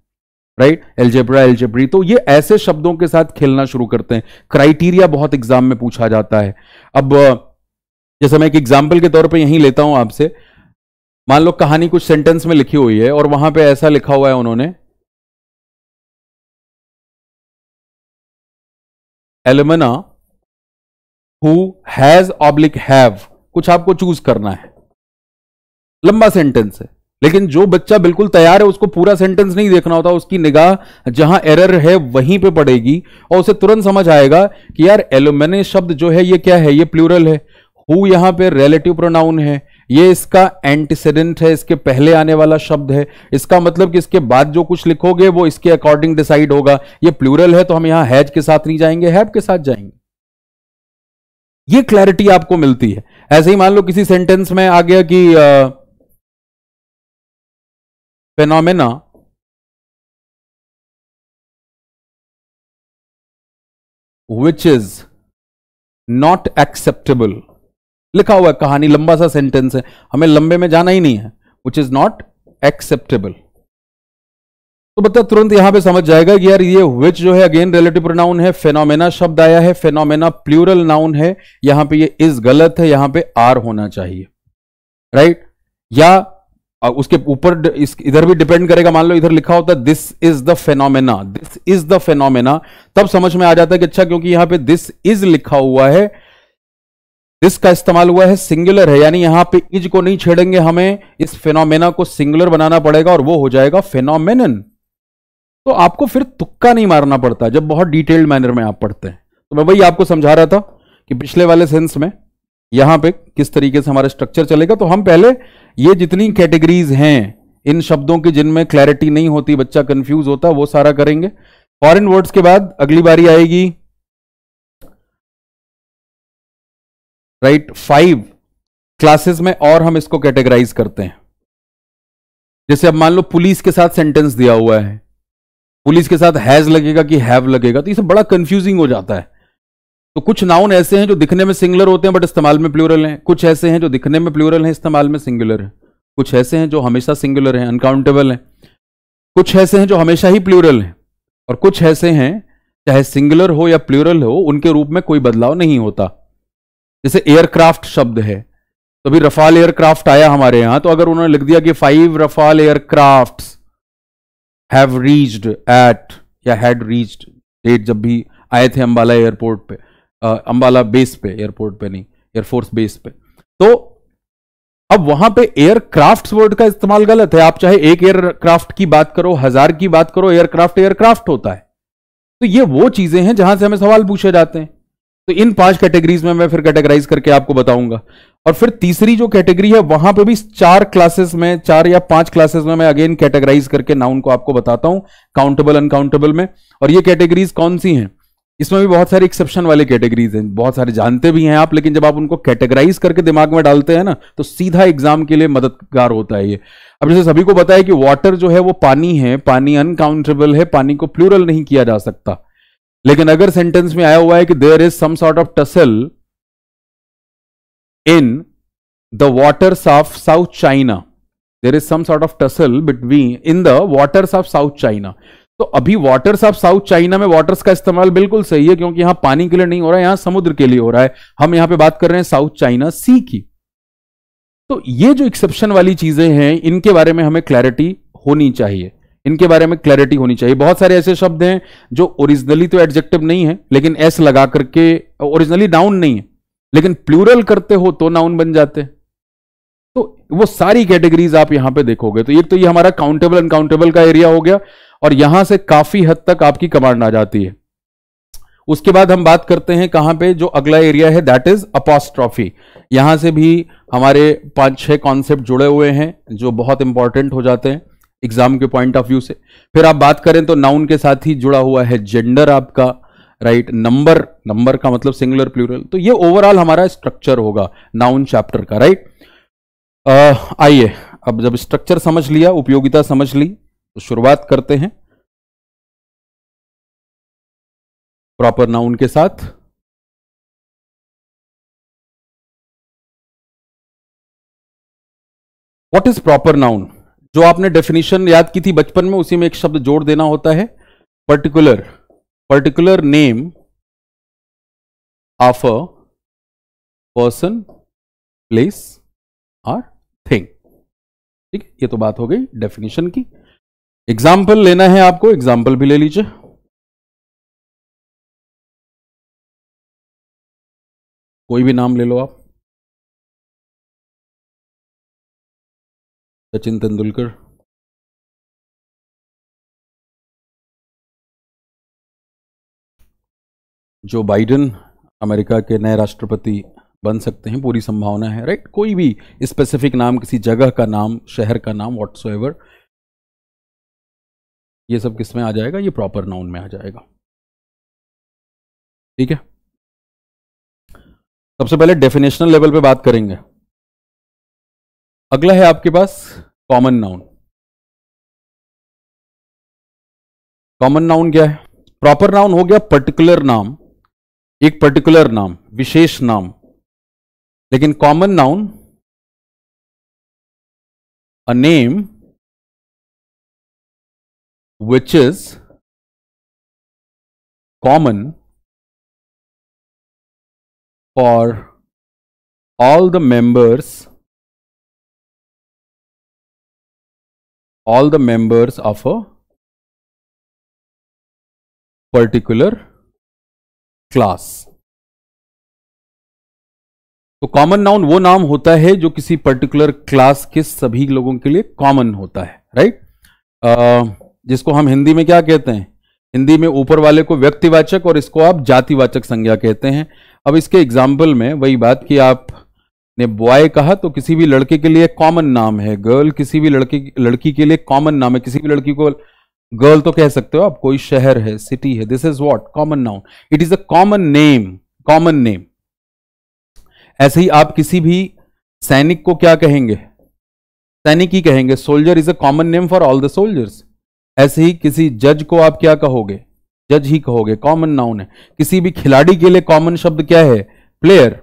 राइट एल्जेब्रा एल्जेब्री तो ये ऐसे शब्दों के साथ खेलना शुरू करते हैं क्राइटेरिया बहुत एग्जाम में पूछा जाता है अब जैसे मैं एक एग्जाम्पल के तौर पर यहीं लेता हूं आपसे मान लो कहानी कुछ सेंटेंस में लिखी हुई है और वहां पे ऐसा लिखा हुआ है उन्होंने alumna who has oblique have कुछ आपको चूज करना है लंबा सेंटेंस है लेकिन जो बच्चा बिल्कुल तैयार है उसको पूरा सेंटेंस नहीं देखना होता उसकी निगाह जहां एरर है वहीं पे पड़ेगी और उसे तुरंत समझ आएगा कि यार एलुमने शब्द जो है ये क्या है ये प्लूरल है हु यहां पे रिलेटिव प्रोनाउन है ये इसका एंटीसीडेंट है इसके पहले आने वाला शब्द है इसका मतलब कि इसके बाद जो कुछ लिखोगे वो इसके अकॉर्डिंग डिसाइड होगा ये प्लूरल है तो हम यहां हैज के साथ नहीं जाएंगे हैव के साथ जाएंगे ये क्लैरिटी आपको मिलती है ऐसे ही मान लो किसी सेंटेंस में आ गया कि phenomena which is not acceptable लिखा हुआ है कहानी लंबा सा सेंटेंस है हमें लंबे में जाना ही नहीं है विच इज नॉट एक्सेप्टेबल तो बता तुरंत यहां पे समझ जाएगा कि यार ये विच जो है अगेन रिलेटिव प्रोनाउन है फेनोमेना शब्द आया है फेनोमेना प्लूरल नाउन है यहां पे ये इज गलत है यहां पे आर होना चाहिए राइट right? या उसके ऊपर इधर भी डिपेंड करेगा मान लो इधर लिखा होता है this is the phenomena this is the phenomena तब समझ में आ जाता है कि अच्छा क्योंकि यहां पे दिस इज लिखा हुआ है दिस का इस्तेमाल हुआ है सिंगुलर है यानी यहां पे इज को नहीं छेड़ेंगे हमें इस फिनोमेना को सिंगुलर बनाना पड़ेगा और वो हो जाएगा फिनोमेनन तो आपको फिर तुक्का नहीं मारना पड़ता जब बहुत डिटेल्ड मैनर में आप पढ़ते हैं तो मैं वही आपको समझा रहा था कि पिछले वाले सेंस में यहां पे किस तरीके से हमारा स्ट्रक्चर चलेगा तो हम पहले ये जितनी कैटेगरीज हैं इन शब्दों की जिनमें क्लैरिटी नहीं होती बच्चा कंफ्यूज होता वो सारा करेंगे फॉरेन वर्ड्स के बाद अगली बारी आएगी राइट फाइव क्लासेस में और हम इसको कैटेगराइज करते हैं जैसे अब मान लो पुलिस के साथ सेंटेंस दिया हुआ है पुलिस के साथ हैज लगेगा कि हैव लगेगा तो ये सब बड़ा कंफ्यूजिंग हो जाता है तो कुछ नाउन ऐसे हैं जो दिखने में सिंगुलर होते हैं बट इस्तेमाल में प्लूरल हैं कुछ ऐसे हैं जो दिखने में प्लूरल हैं इस्तेमाल में सिंगुलर है कुछ ऐसे हैं जो हमेशा सिंगुलर हैं अनकाउंटेबल हैं कुछ ऐसे हैं जो हमेशा ही प्लूरल हैं और कुछ ऐसे हैं चाहे सिंगुलर हो या प्लूरल हो उनके रूप में कोई बदलाव नहीं होता जैसे एयरक्राफ्ट शब्द है तो अभी रफाल एयरक्राफ्ट आया हमारे यहां तो अगर उन्होंने लिख दिया कि five Rafale aircraft have reached at या हैड रीच्ड डेट जब भी आए थे अंबाला एयरपोर्ट पे आ, अंबाला बेस पे एयरपोर्ट पे नहीं एयरफोर्स बेस पे तो अब वहां पे एयरक्राफ्ट वर्ड का इस्तेमाल गलत है आप चाहे एक एयरक्राफ्ट की बात करो हजार की बात करो एयरक्राफ्ट एयरक्राफ्ट होता है तो ये वो चीजें हैं जहां से हमें सवाल पूछे जाते हैं तो इन पांच कैटेगरीज में मैं फिर कैटेगराइज करके आपको बताऊंगा और फिर तीसरी जो कैटेगरी है वहां पे भी चार क्लासेस में चार या पांच क्लासेस में मैं अगेन कैटेगराइज करके नाउन को आपको बताता हूं काउंटेबल अनकाउंटेबल में और ये कैटेगरीज कौन सी हैं इसमें भी बहुत सारे एक्सेप्शन वाले कैटेगरीज हैं बहुत सारे जानते भी हैं आप लेकिन जब आप उनको कैटेगराइज करके दिमाग में डालते हैं ना तो सीधा एग्जाम के लिए मददगार होता है ये अब जैसे सभी को बताया कि वाटर जो है वो पानी है पानी अनकाउंटेबल है पानी को प्लूरल नहीं किया जा सकता लेकिन अगर सेंटेंस में आया हुआ है कि there is some sort of tussle in the waters of South China there is some sort of tussle between in the waters of South China तो अभी वाटर्स ऑफ साउथ चाइना में वाटर्स का इस्तेमाल बिल्कुल सही है क्योंकि यहां पानी के लिए नहीं हो रहा है यहां समुद्र के लिए हो रहा है हम यहां पे बात कर रहे हैं साउथ चाइना सी की तो ये जो एक्सेप्शन वाली चीजें हैं इनके बारे में हमें क्लैरिटी होनी चाहिए इनके बारे में क्लैरिटी होनी चाहिए बहुत सारे ऐसे शब्द हैं जो ओरिजिनली तो एडजेक्टिव नहीं है लेकिन एस लगा करके ओरिजिनली नाउन नहीं है लेकिन प्लूरल करते हो तो नाउन बन जाते तो वो सारी कैटेगरीज आप यहां पे देखोगे तो एक तो ये हमारा काउंटेबल अनकाउंटेबल का एरिया हो गया और यहां से काफी हद तक आपकी कमांड आ जाती है उसके बाद हम बात करते हैं कहां पे जो अगला एरिया है दैट इज अपॉस्ट्रॉफी यहां से भी हमारे पांच छह कॉन्सेप्ट जुड़े हुए हैं जो बहुत इंपॉर्टेंट हो जाते हैं एग्जाम के पॉइंट ऑफ व्यू से फिर आप बात करें तो नाउन के साथ ही जुड़ा हुआ है जेंडर आपका राइट नंबर नंबर का मतलब सिंगुलर प्लूरल तो ये ओवरऑल हमारा स्ट्रक्चर होगा नाउन चैप्टर का राइट आइए अब जब स्ट्रक्चर समझ लिया उपयोगिता समझ ली तो शुरुआत करते हैं प्रॉपर नाउन के साथ वॉट इज प्रॉपर नाउन जो आपने डेफिनेशन याद की थी बचपन में उसी में एक शब्द जोड़ देना होता है particular particular name of a person place और थिंग ठीक है ये तो बात हो गई डेफिनेशन की एग्जाम्पल लेना है आपको एग्जाम्पल भी ले लीजिए कोई भी नाम ले लो आप सचिन तेंदुलकर जो बाइडन अमेरिका के नए राष्ट्रपति बन सकते हैं पूरी संभावना है राइट कोई भी स्पेसिफिक नाम किसी जगह का नाम शहर का नाम एवर ये सब किस में आ जाएगा ये प्रॉपर नाउन में आ जाएगा ठीक है सबसे पहले डेफिनेशनल लेवल पे बात करेंगे अगला है आपके पास कॉमन नाउन कॉमन नाउन क्या है प्रॉपर नाउन हो गया पर्टिकुलर नाम एक पर्टिकुलर नाम विशेष नाम लेकिन common noun a name which is common for all the members all the members of a particular class. तो कॉमन नाउन वो नाम होता है जो किसी पर्टिकुलर क्लास के सभी लोगों के लिए कॉमन होता है राइट right? uh, जिसको हम हिंदी में क्या कहते हैं हिंदी में ऊपर वाले को व्यक्तिवाचक और इसको आप जातिवाचक संज्ञा कहते हैं अब इसके एग्जाम्पल में वही बात कि आप ने बॉय कहा तो किसी भी लड़के के लिए कॉमन नाम है गर्ल किसी भी लड़के लड़की के लिए कॉमन नाम है किसी भी लड़की को गर्ल तो कह सकते हो आप कोई शहर है सिटी है this is what common noun it is a common name common name ऐसे ही आप किसी भी सैनिक को क्या कहेंगे सैनिक ही कहेंगे soldier is a common name for all the soldiers ऐसे ही किसी जज को आप क्या कहोगे जज ही कहोगे कॉमन नाउन है किसी भी खिलाड़ी के लिए कॉमन शब्द क्या है प्लेयर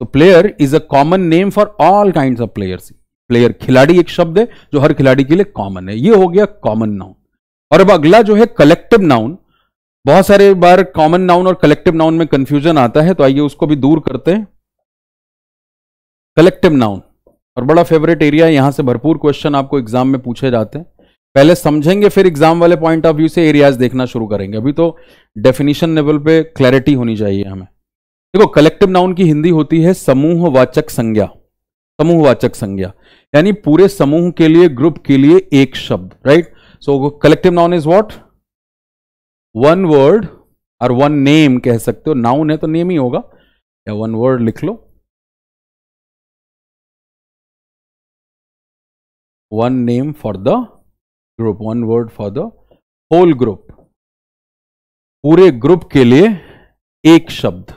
तो player is a common name for all kind of players player खिलाड़ी एक शब्द है जो हर खिलाड़ी के लिए कॉमन है ये हो गया कॉमन नाउन और अब अगला जो है कलेक्टिव नाउन बहुत सारे बार कॉमन नाउन और कलेक्टिव नाउन में कंफ्यूजन आता है तो आइए उसको भी दूर करते हैं कलेक्टिव नाउन और बड़ा फेवरेट एरिया है यहां से भरपूर क्वेश्चन आपको एग्जाम में पूछे जाते हैं पहले समझेंगे फिर एग्जाम वाले पॉइंट ऑफ व्यू से एरियाज देखना शुरू करेंगे अभी तो डेफिनेशन लेवल पे क्लैरिटी होनी चाहिए हमें देखो कलेक्टिव नाउन की हिंदी होती है समूहवाचक संज्ञा समूहवाचक संज्ञा यानी पूरे समूह के लिए ग्रुप के लिए एक शब्द right so collective noun is what one word और वन नेम कह सकते हो नाउन है तो नेम ही होगा या वन वर्ड लिख लो one name for the group one word for the whole group पूरे ग्रुप के लिए एक शब्द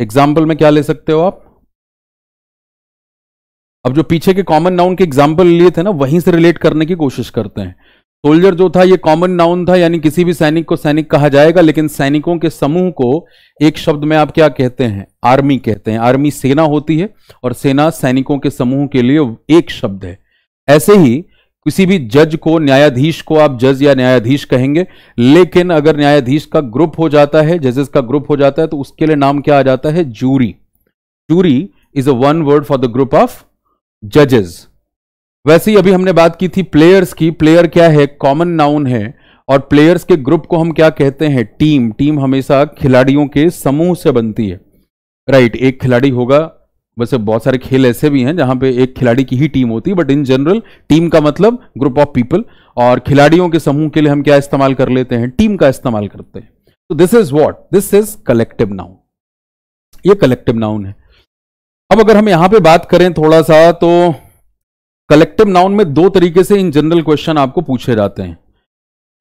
एग्जाम्पल में क्या ले सकते हो आप अब जो पीछे के कॉमन नाउन के एग्जाम्पल लिए थे ना वहीं से रिलेट करने की कोशिश करते हैं सोल्जर जो था ये कॉमन नाउन था यानी किसी भी सैनिक को सैनिक कहा जाएगा लेकिन सैनिकों के समूह को एक शब्द में आप क्या कहते हैं आर्मी कहते हैं आर्मी सेना होती है और सेना सैनिकों के समूह के लिए एक शब्द है ऐसे ही किसी भी जज को न्यायाधीश को आप जज या न्यायाधीश कहेंगे लेकिन अगर न्यायाधीश का ग्रुप हो जाता है जजेस का ग्रुप हो जाता है तो उसके लिए नाम क्या आ जाता है jury jury is a one word for the group of जजेस वैसे ही अभी हमने बात की थी प्लेयर्स की प्लेयर क्या है कॉमन नाउन है और प्लेयर्स के ग्रुप को हम क्या कहते हैं टीम टीम हमेशा खिलाड़ियों के समूह से बनती है राइट right, एक खिलाड़ी होगा वैसे बहुत सारे खेल ऐसे भी हैं जहां पे एक खिलाड़ी की ही टीम होती है बट इन जनरल टीम का मतलब ग्रुप ऑफ पीपल और खिलाड़ियों के समूह के लिए हम क्या इस्तेमाल कर लेते हैं टीम का इस्तेमाल करते हैं तो this is what this is collective noun ये कलेक्टिव नाउन है अब अगर हम यहां पे बात करें थोड़ा सा तो कलेक्टिव नाउन में दो तरीके से इन जनरल क्वेश्चन आपको पूछे जाते हैं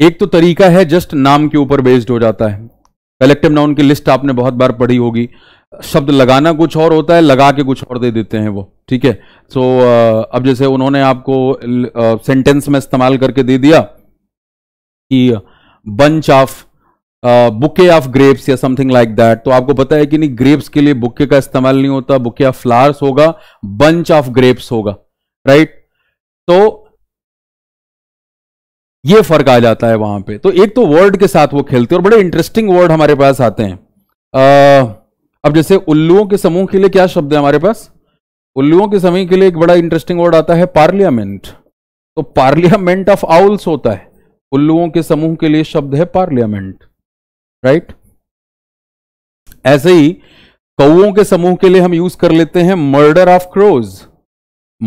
एक तो तरीका है जस्ट नाम के ऊपर बेस्ड हो जाता है कलेक्टिव नाउन की लिस्ट आपने बहुत बार पढ़ी होगी शब्द लगाना कुछ और होता है लगा के कुछ और दे देते हैं वो ठीक है सो uh, अब जैसे उन्होंने आपको सेंटेंस uh, में इस्तेमाल करके दे दिया कि bunch of bouquet of grapes या समथिंग लाइक दैट तो आपको पता है कि नहीं ग्रेप्स के लिए बुके का इस्तेमाल नहीं होता बुके ऑफ फ्लावर्स होगा बंच ऑफ ग्रेप्स होगा राइट तो ये फर्क आ जाता है वहां पे तो एक तो वर्ड के साथ वो खेलते हैं और बड़े इंटरेस्टिंग वर्ड हमारे पास आते हैं आ, uh, अब जैसे उल्लुओं के समूह के लिए क्या शब्द है हमारे पास उल्लुओं के समूह के लिए एक बड़ा इंटरेस्टिंग वर्ड आता है पार्लियामेंट तो पार्लियामेंट ऑफ आउल्स होता है उल्लुओं के समूह के लिए शब्द है पार्लियामेंट राइट ऐसे ही कौओं के समूह के लिए हम यूज कर लेते हैं murder of crows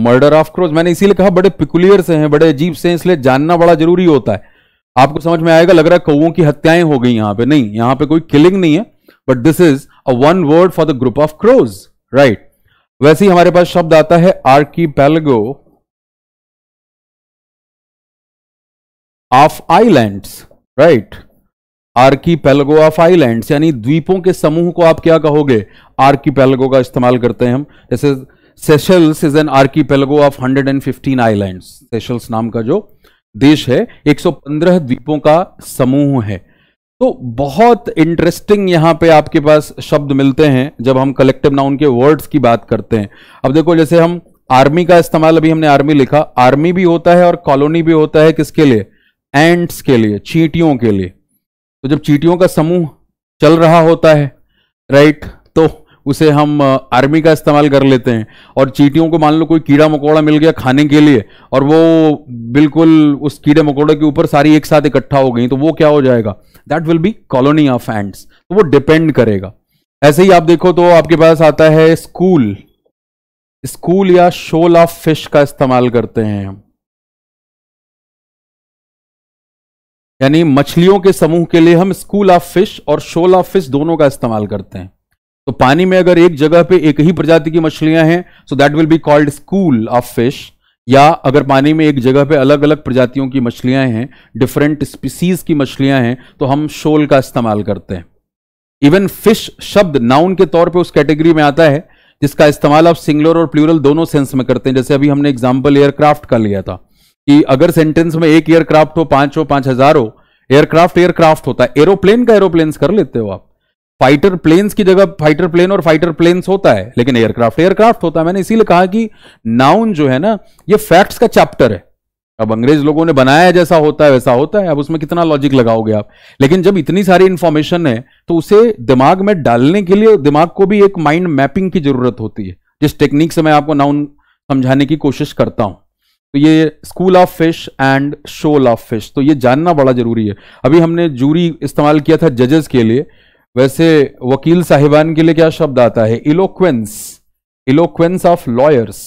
murder of crows मैंने इसीलिए कहा बड़े पिकुलियर से हैं बड़े अजीब से हैं इसलिए जानना बड़ा जरूरी होता है आपको समझ में आएगा लग रहा है कौओं की हत्याएं हो गई यहां पे नहीं यहां पे कोई किलिंग नहीं है but this is a one word for the group of crows right वैसे ही हमारे पास शब्द आता है archipelago of islands right archipelago of islands यानी द्वीपों के समूह को आप क्या कहोगे आर्की पैलगो का इस्तेमाल करते हैं हम जैसे Seychelles is an archipelago of 115 islands Seychelles नाम का जो देश है 115 द्वीपों का समूह है तो बहुत इंटरेस्टिंग यहां पे आपके पास शब्द मिलते हैं जब हम कलेक्टिव नाउन के वर्ड्स की बात करते हैं अब देखो जैसे हम आर्मी का इस्तेमाल अभी हमने आर्मी लिखा आर्मी भी होता है और कॉलोनी भी होता है किसके लिए एंट्स के लिए चीटियों के लिए तो जब चीटियों का समूह चल रहा होता है राइट तो उसे हम आर्मी का इस्तेमाल कर लेते हैं और चीटियों को मान लो कोई कीड़ा मकोड़ा मिल गया खाने के लिए और वो बिल्कुल उस कीड़े मकोड़े के ऊपर सारी एक साथ इकट्ठा हो गई तो वो क्या हो जाएगा that will be colony of ants तो वो डिपेंड करेगा ऐसे ही आप देखो तो आपके पास आता है स्कूल स्कूल या शोल ऑफ फिश का इस्तेमाल करते हैं हम यानी मछलियों के समूह के लिए हम स्कूल ऑफ फिश और शोल ऑफ फिश दोनों का इस्तेमाल करते हैं तो पानी में अगर एक जगह पे एक ही प्रजाति की मछलियां हैं so that will be called school of fish या अगर पानी में एक जगह पे अलग अलग प्रजातियों की मछलियां हैं डिफरेंट स्पीसीज की मछलियां हैं तो हम शोल का इस्तेमाल करते हैं इवन फिश शब्द नाउन के तौर पे उस कैटेगरी में आता है जिसका इस्तेमाल आप सिंगुलर और प्लूरल दोनों सेंस में करते हैं जैसे अभी हमने एग्जाम्पल एयरक्राफ्ट का लिया था कि अगर सेंटेंस में एक एयरक्राफ्ट हो पांच हो पांच हजार हो एयरक्राफ्ट एयरक्राफ्ट होता है एरोप्लेन का एरोप्लेन कर लेते हो आप फाइटर प्लेन्स की जगह फाइटर प्लेन और फाइटर प्लेन्स होता है लेकिन एयरक्राफ्ट एयरक्राफ्ट होता है मैंने इसीलिए कहा कि नाउन जो है ना ये फैक्ट्स का चैप्टर है अब अंग्रेज लोगों ने बनाया जैसा होता है वैसा होता है अब उसमें कितना लॉजिक लगाओगे आप लेकिन जब इतनी सारी इंफॉर्मेशन है तो उसे दिमाग में डालने के लिए दिमाग को भी एक माइंड मैपिंग की जरूरत होती है जिस टेक्निक से मैं आपको नाउन समझाने की कोशिश करता हूं तो ये school of fish and shoal of fish तो ये जानना बड़ा जरूरी है अभी हमने जूरी इस्तेमाल किया था जजेस के लिए वैसे वकील साहिबान के लिए क्या शब्द आता है eloquence eloquence of lawyers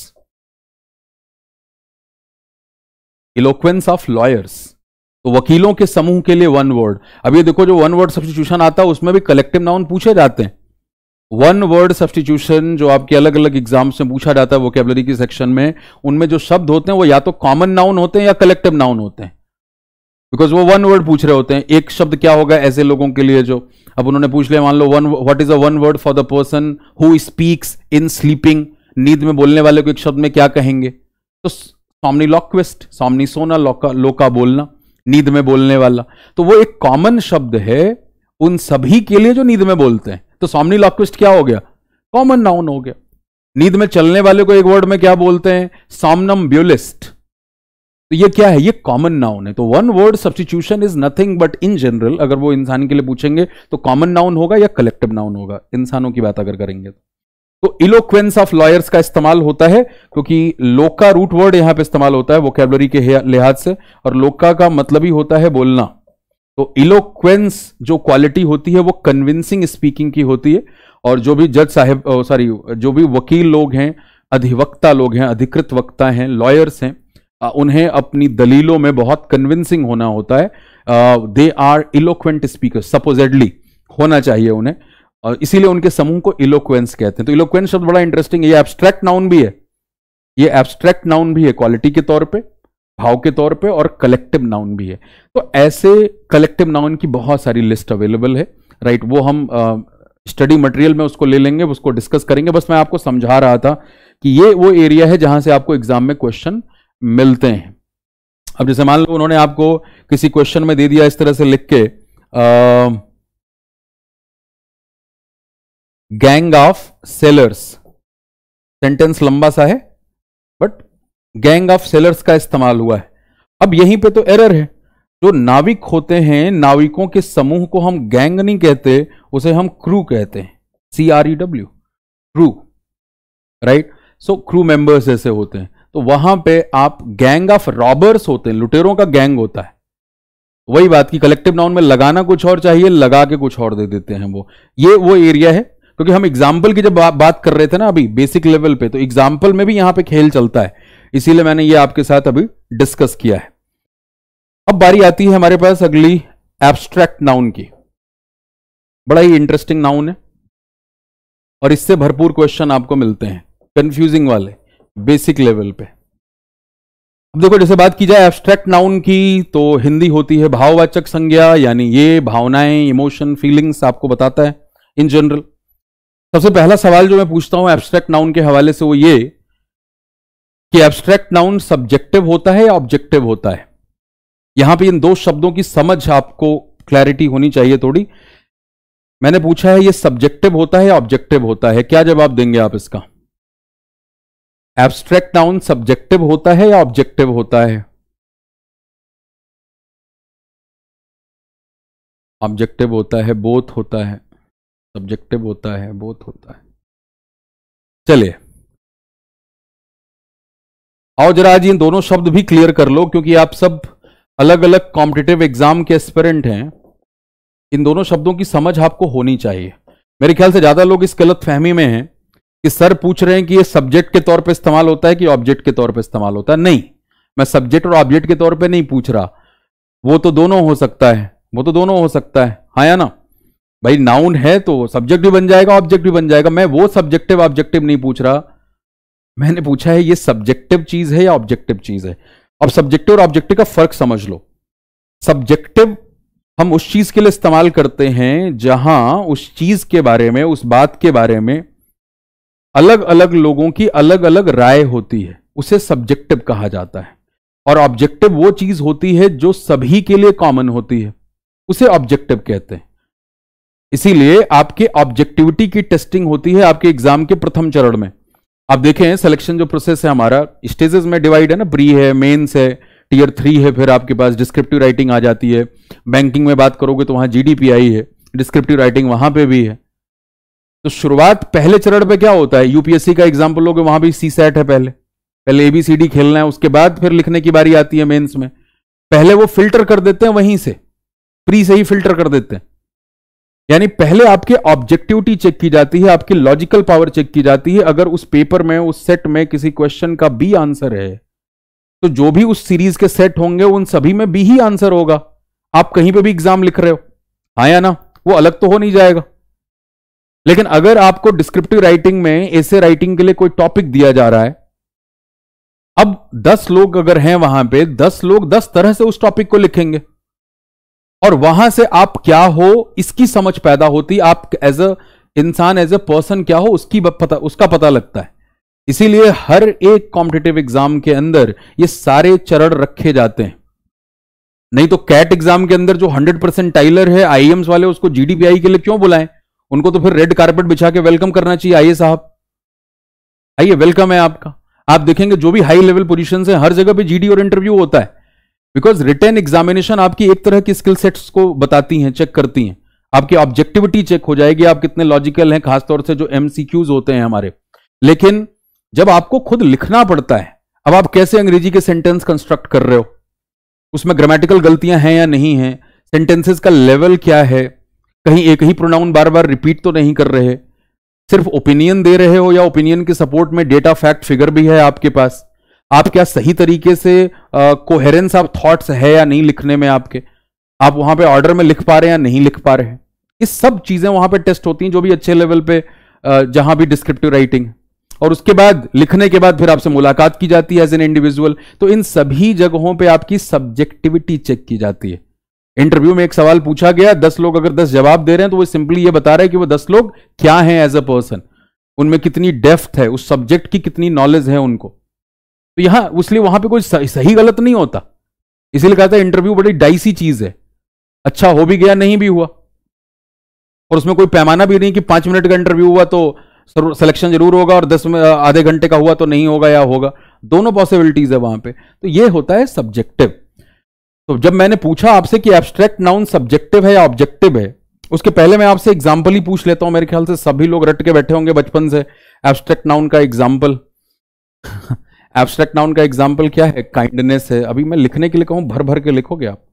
eloquence of lawyers तो वकीलों के समूह के लिए वन वर्ड अब ये देखो जो वन वर्ड सब्सटीट्यूशन आता है उसमें भी कलेक्टिव नाउन पूछे जाते हैं वन वर्ड सब्सटीट्यूशन जो आपके अलग अलग एग्जाम्स में पूछा जाता है वोकेबलरी की सेक्शन में उनमें जो शब्द होते हैं वो या तो कॉमन नाउन होते हैं या कलेक्टिव नाउन होते हैं बिकॉज वो वन वर्ड पूछ रहे होते हैं एक शब्द क्या होगा ऐसे लोगों के लिए जो अब उन्होंने पूछ लिया मान लो one what is a one word for the person who speaks in sleeping नींद में बोलने वाले को एक शब्द में क्या कहेंगे तो सोमनी लॉक्वेस्ट सोमनी सोना लोका लोका बोलना नींद में बोलने वाला तो वो एक कॉमन शब्द है उन सभी के लिए जो नींद में बोलते हैं तो सोमनी लॉक्वेस्ट क्या हो गया कॉमन नाउन हो गया नींद में चलने वाले को एक वर्ड में क्या बोलते हैं सामनम ब्यूलिस्ट तो ये क्या है ये कॉमन नाउन है तो one word substitution is nothing but in general अगर वो इंसान के लिए पूछेंगे तो कॉमन नाउन होगा या कलेक्टिव नाउन होगा इंसानों की बात अगर करेंगे तो इलोक्वेंस ऑफ लॉयर्स का इस्तेमाल होता है क्योंकि लोका रूट वर्ड यहां पे इस्तेमाल होता है वोकेबलरी के लिहाज से और लोका का मतलब ही होता है बोलना तो इलोक्वेंस जो क्वालिटी होती है वो कन्विंसिंग स्पीकिंग की होती है और जो भी जज साहेब सॉरी जो भी वकील लोग हैं अधिवक्ता लोग हैं अधिकृत वक्ता हैं लॉयर्स हैं उन्हें अपनी दलीलों में बहुत कन्विंसिंग होना होता है they are eloquent speaker supposedly होना चाहिए उन्हें और इसीलिए उनके समूह को इलोक्वेंस कहते हैं तो इलोक्वेंस शब्द बड़ा इंटरेस्टिंग है ये एब्स्ट्रैक्ट नाउन भी है ये एब्स्ट्रैक्ट नाउन भी है क्वालिटी के तौर पे भाव के तौर पे और कलेक्टिव नाउन भी है तो ऐसे कलेक्टिव नाउन की बहुत सारी लिस्ट अवेलेबल है राइट वो हम स्टडी uh, मटेरियल में उसको ले लेंगे उसको डिस्कस करेंगे बस मैं आपको समझा रहा था कि ये वो एरिया है जहां से आपको एग्जाम में क्वेश्चन मिलते हैं अब जैसे मान लो उन्होंने आपको किसी क्वेश्चन में दे दिया इस तरह से लिख के गैंग ऑफ सेलर्स सेंटेंस लंबा सा है बट गैंग ऑफ सेलर्स का इस्तेमाल हुआ है अब यहीं पे तो एरर है जो नाविक होते हैं नाविकों के समूह को हम गैंग नहीं कहते उसे हम क्रू कहते हैं C R E W crew right so crew members ऐसे होते हैं तो वहां पे आप गैंग ऑफ रॉबर्स होते हैं लुटेरों का गैंग होता है वही बात की कलेक्टिव नाउन में लगाना कुछ और चाहिए लगा के कुछ और दे देते हैं वो ये वो एरिया है क्योंकि हम एग्जाम्पल की जब बा, बात कर रहे थे ना अभी बेसिक लेवल पे तो एग्जाम्पल में भी यहां पे खेल चलता है इसीलिए मैंने ये आपके साथ अभी डिस्कस किया है अब बारी आती है हमारे पास अगली एब्स्ट्रैक्ट नाउन की बड़ा ही इंटरेस्टिंग नाउन है और इससे भरपूर क्वेश्चन आपको मिलते हैं कंफ्यूजिंग वाले बेसिक लेवल पे अब देखो जैसे बात की जाए एब्स्ट्रैक्ट नाउन की तो हिंदी होती है भाववाचक संज्ञा यानी ये भावनाएं इमोशन फीलिंग्स आपको बताता है इन जनरल सबसे पहला सवाल जो मैं पूछता हूं एब्स्ट्रैक्ट नाउन के हवाले से वो ये कि एब्स्ट्रैक्ट नाउन सब्जेक्टिव होता है या ऑब्जेक्टिव होता है यहां पे इन दो शब्दों की समझ आपको क्लैरिटी होनी चाहिए थोड़ी मैंने पूछा है ये सब्जेक्टिव होता है या ऑब्जेक्टिव होता है क्या जवाब देंगे आप इसका एब्स्ट्रैक्ट नाउन सब्जेक्टिव होता है या ऑब्जेक्टिव होता है ऑब्जेक्टिव होता है बोथ होता है सब्जेक्टिव होता है बोथ होता है चलिए आओ जरा आज इन दोनों शब्द भी क्लियर कर लो क्योंकि आप सब अलग अलग कॉम्पिटेटिव एग्जाम के एस्पेरेंट हैं इन दोनों शब्दों की समझ आपको होनी चाहिए मेरे ख्याल से ज्यादा लोग इस गलत फहमी में हैं कि सर पूछ रहे हैं कि ये सब्जेक्ट के तौर पे इस्तेमाल होता है कि ऑब्जेक्ट के तौर पे इस्तेमाल होता है नहीं मैं सब्जेक्ट और ऑब्जेक्ट के तौर पे नहीं पूछ रहा वो तो दोनों हो सकता है वो तो दोनों हो सकता है हाँ या ना भाई नाउन है तो सब्जेक्ट भी बन जाएगा ऑब्जेक्ट भी बन जाएगा मैं वो सब्जेक्टिव ऑब्जेक्टिव नहीं पूछ रहा मैंने पूछा है ये सब्जेक्टिव चीज है या ऑब्जेक्टिव चीज है अब सब्जेक्टिव और ऑब्जेक्टिव का फर्क समझ लो सब्जेक्टिव हम उस चीज के लिए इस्तेमाल करते हैं जहां उस चीज के बारे में उस बात के बारे में अलग अलग लोगों की अलग अलग राय होती है उसे सब्जेक्टिव कहा जाता है और ऑब्जेक्टिव वो चीज होती है जो सभी के लिए कॉमन होती है उसे ऑब्जेक्टिव कहते हैं इसीलिए आपके ऑब्जेक्टिविटी की टेस्टिंग होती है आपके एग्जाम के प्रथम चरण में आप देखें सिलेक्शन जो प्रोसेस है हमारा स्टेजेस में डिवाइड है ना प्री है मेन्स है टीयर थ्री है फिर आपके पास डिस्क्रिप्टिव राइटिंग आ जाती है बैंकिंग में बात करोगे तो वहां जीडीपीआई है डिस्क्रिप्टिव राइटिंग वहां पे भी है तो शुरुआत पहले चरण पे क्या होता है यूपीएससी का एग्जाम्पल लोगे वहां भी सी सेट है पहले पहले एबीसीडी खेलना है उसके बाद फिर लिखने की बारी आती है मेंस में पहले वो फिल्टर कर देते हैं वहीं से प्री से ही फिल्टर कर देते हैं यानी पहले आपके ऑब्जेक्टिविटी चेक की जाती है आपकी लॉजिकल पावर चेक की जाती है अगर उस पेपर में उस सेट में किसी क्वेश्चन का बी आंसर है तो जो भी उस सीरीज के सेट होंगे उन सभी में बी ही आंसर होगा आप कहीं पे भी एग्जाम लिख रहे हो हाँ या ना वो अलग तो हो नहीं जाएगा लेकिन अगर आपको डिस्क्रिप्टिव राइटिंग में ऐसे राइटिंग के लिए कोई टॉपिक दिया जा रहा है अब दस लोग अगर हैं वहां पे दस लोग दस तरह से उस टॉपिक को लिखेंगे और वहां से आप क्या हो इसकी समझ पैदा होती आप एज अ इंसान एज अ पर्सन क्या हो उसकी पता उसका पता लगता है इसीलिए हर एक कॉम्पिटेटिव एग्जाम के अंदर ये सारे चरण रखे जाते हैं नहीं तो कैट एग्जाम के अंदर जो 100 परसेंट टाइलर है आईएम्स e वाले उसको जीडीपीआई के लिए क्यों बुलाएं उनको तो फिर रेड कारपेट बिछा के वेलकम करना चाहिए आइए साहब आइए वेलकम है आपका आप देखेंगे जो भी हाई लेवल पोजिशन है हर जगह पे जीडी और इंटरव्यू होता है बिकॉज रिटर्न एग्जामिनेशन आपकी एक तरह की स्किल सेट्स को बताती हैं चेक करती हैं आपकी ऑब्जेक्टिविटी चेक हो जाएगी आप कितने लॉजिकल हैं खासतौर से जो एमसीक्यूज होते हैं हमारे लेकिन जब आपको खुद लिखना पड़ता है अब आप कैसे अंग्रेजी के सेंटेंस कंस्ट्रक्ट कर रहे हो उसमें ग्रामेटिकल गलतियां हैं या नहीं है सेंटेंसेस का लेवल क्या है कहीं एक ही प्रोनाउन बार बार रिपीट तो नहीं कर रहे सिर्फ ओपिनियन दे रहे हो या ओपिनियन के सपोर्ट में डेटा फैक्ट फिगर भी है आपके पास आप क्या सही तरीके से कोहेरेंस ऑफ थॉट्स है या नहीं लिखने में आपके आप वहां पे ऑर्डर में लिख पा रहे हैं या नहीं लिख पा रहे हैं ये सब चीजें वहां पे टेस्ट होती हैं जो भी अच्छे लेवल पे जहां भी डिस्क्रिप्टिव राइटिंग और उसके बाद लिखने के बाद फिर आपसे मुलाकात की जाती है एज एन इंडिविजुअल तो इन सभी जगहों पे आपकी सब्जेक्टिविटी चेक की जाती है इंटरव्यू में एक सवाल पूछा गया दस लोग अगर दस जवाब दे रहे हैं तो वो सिंपली ये बता रहे हैं कि वो दस लोग क्या हैं एज अ पर्सन उनमें कितनी डेफ्थ है उस सब्जेक्ट की कितनी नॉलेज है उनको तो यहां इसलिए वहां पे कोई सही गलत नहीं होता इसीलिए कहता है इंटरव्यू बड़ी डाइसी चीज है अच्छा हो भी गया नहीं भी हुआ और उसमें कोई पैमाना भी नहीं कि पांच मिनट का इंटरव्यू हुआ तो सिलेक्शन जरूर होगा और दस आधे घंटे का हुआ तो नहीं होगा या होगा दोनों पॉसिबिलिटीज है वहां पे तो ये होता है सब्जेक्टिव तो जब मैंने पूछा आपसे कि एब्स्ट्रैक्ट नाउन सब्जेक्टिव है या ऑब्जेक्टिव है उसके पहले मैं आपसे एग्जाम्पल ही पूछ लेता हूं मेरे ख्याल से सभी लोग रट के बैठे होंगे बचपन से एब्स्ट्रैक्ट नाउन का एग्जाम्पल एब्स्ट्रैक्ट नाउन का एग्जाम्पल क्या है काइंडनेस है अभी मैं लिखने के लिए कहूं भर भर के लिखोगे आप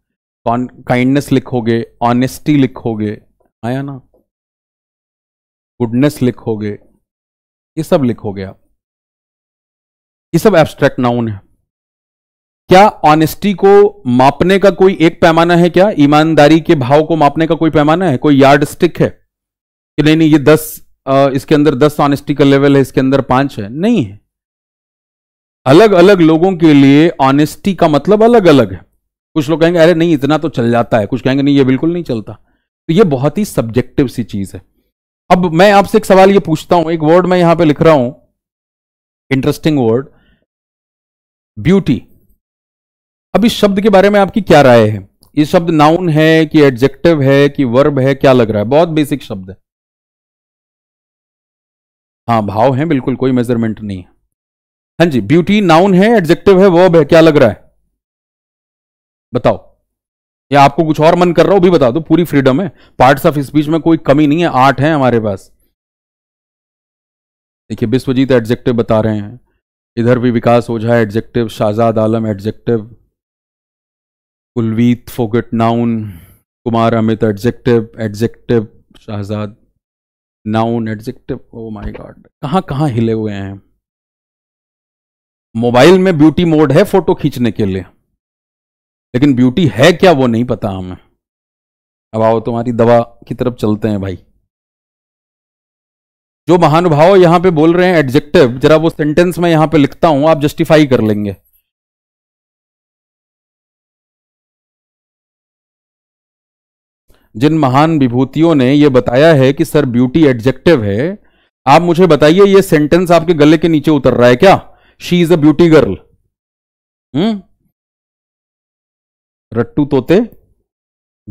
काइंडनेस तो लिखोगे ऑनेस्टी लिखोगे आया ना गुडनेस लिखोगे ये सब लिखोगे आप ये सब एब्स्ट्रैक्ट नाउन है क्या ऑनेस्टी को मापने का कोई एक पैमाना है क्या ईमानदारी के भाव को मापने का कोई पैमाना है कोई यार्ड स्टिक है कि नहीं नहीं ये दस इसके अंदर दस ऑनेस्टी का लेवल है इसके अंदर पांच है नहीं है अलग अलग लोगों के लिए ऑनेस्टी का मतलब अलग अलग है कुछ लोग कहेंगे अरे नहीं इतना तो चल जाता है कुछ कहेंगे नहीं ये बिल्कुल नहीं चलता तो ये बहुत ही सब्जेक्टिव सी चीज है अब मैं आपसे एक सवाल ये पूछता हूं एक वर्ड मैं यहां पे लिख रहा हूं इंटरेस्टिंग वर्ड ब्यूटी अब इस शब्द के बारे में आपकी क्या राय है ये शब्द नाउन है कि एडजेक्टिव है कि वर्ब है क्या लग रहा है बहुत बेसिक शब्द है हाँ भाव है बिल्कुल कोई मेजरमेंट नहीं है हाँ जी ब्यूटी नाउन है एडजेक्टिव है वर्ब है क्या लग रहा है बताओ या आपको कुछ और मन कर रहा हो भी बता दो पूरी फ्रीडम है पार्ट्स ऑफ स्पीच में कोई कमी नहीं है आर्ट है हमारे पास देखिए विश्वजीत एडजेक्टिव बता रहे हैं इधर भी Vikas Ojha adjective Shahzad Alam adjective Kulveet Phogat noun Kumar Amit adjective adjective Shahzad noun adjective oh my God कहाँ कहाँ हिले हुए हैं मोबाइल में ब्यूटी मोड है फोटो खींचने के लिए लेकिन ब्यूटी है क्या वो नहीं पता हमें अब आओ तुम्हारी दवा की तरफ चलते हैं भाई जो महानुभाव यहां पे बोल रहे हैं एडजेक्टिव जरा वो सेंटेंस में यहां पे लिखता हूं आप जस्टिफाई कर लेंगे जिन महान विभूतियों ने यह बताया है कि सर ब्यूटी एडजेक्टिव है आप मुझे बताइए यह सेंटेंस आपके गले के नीचे उतर रहा है क्या she is a beauty girl रट्टू तोते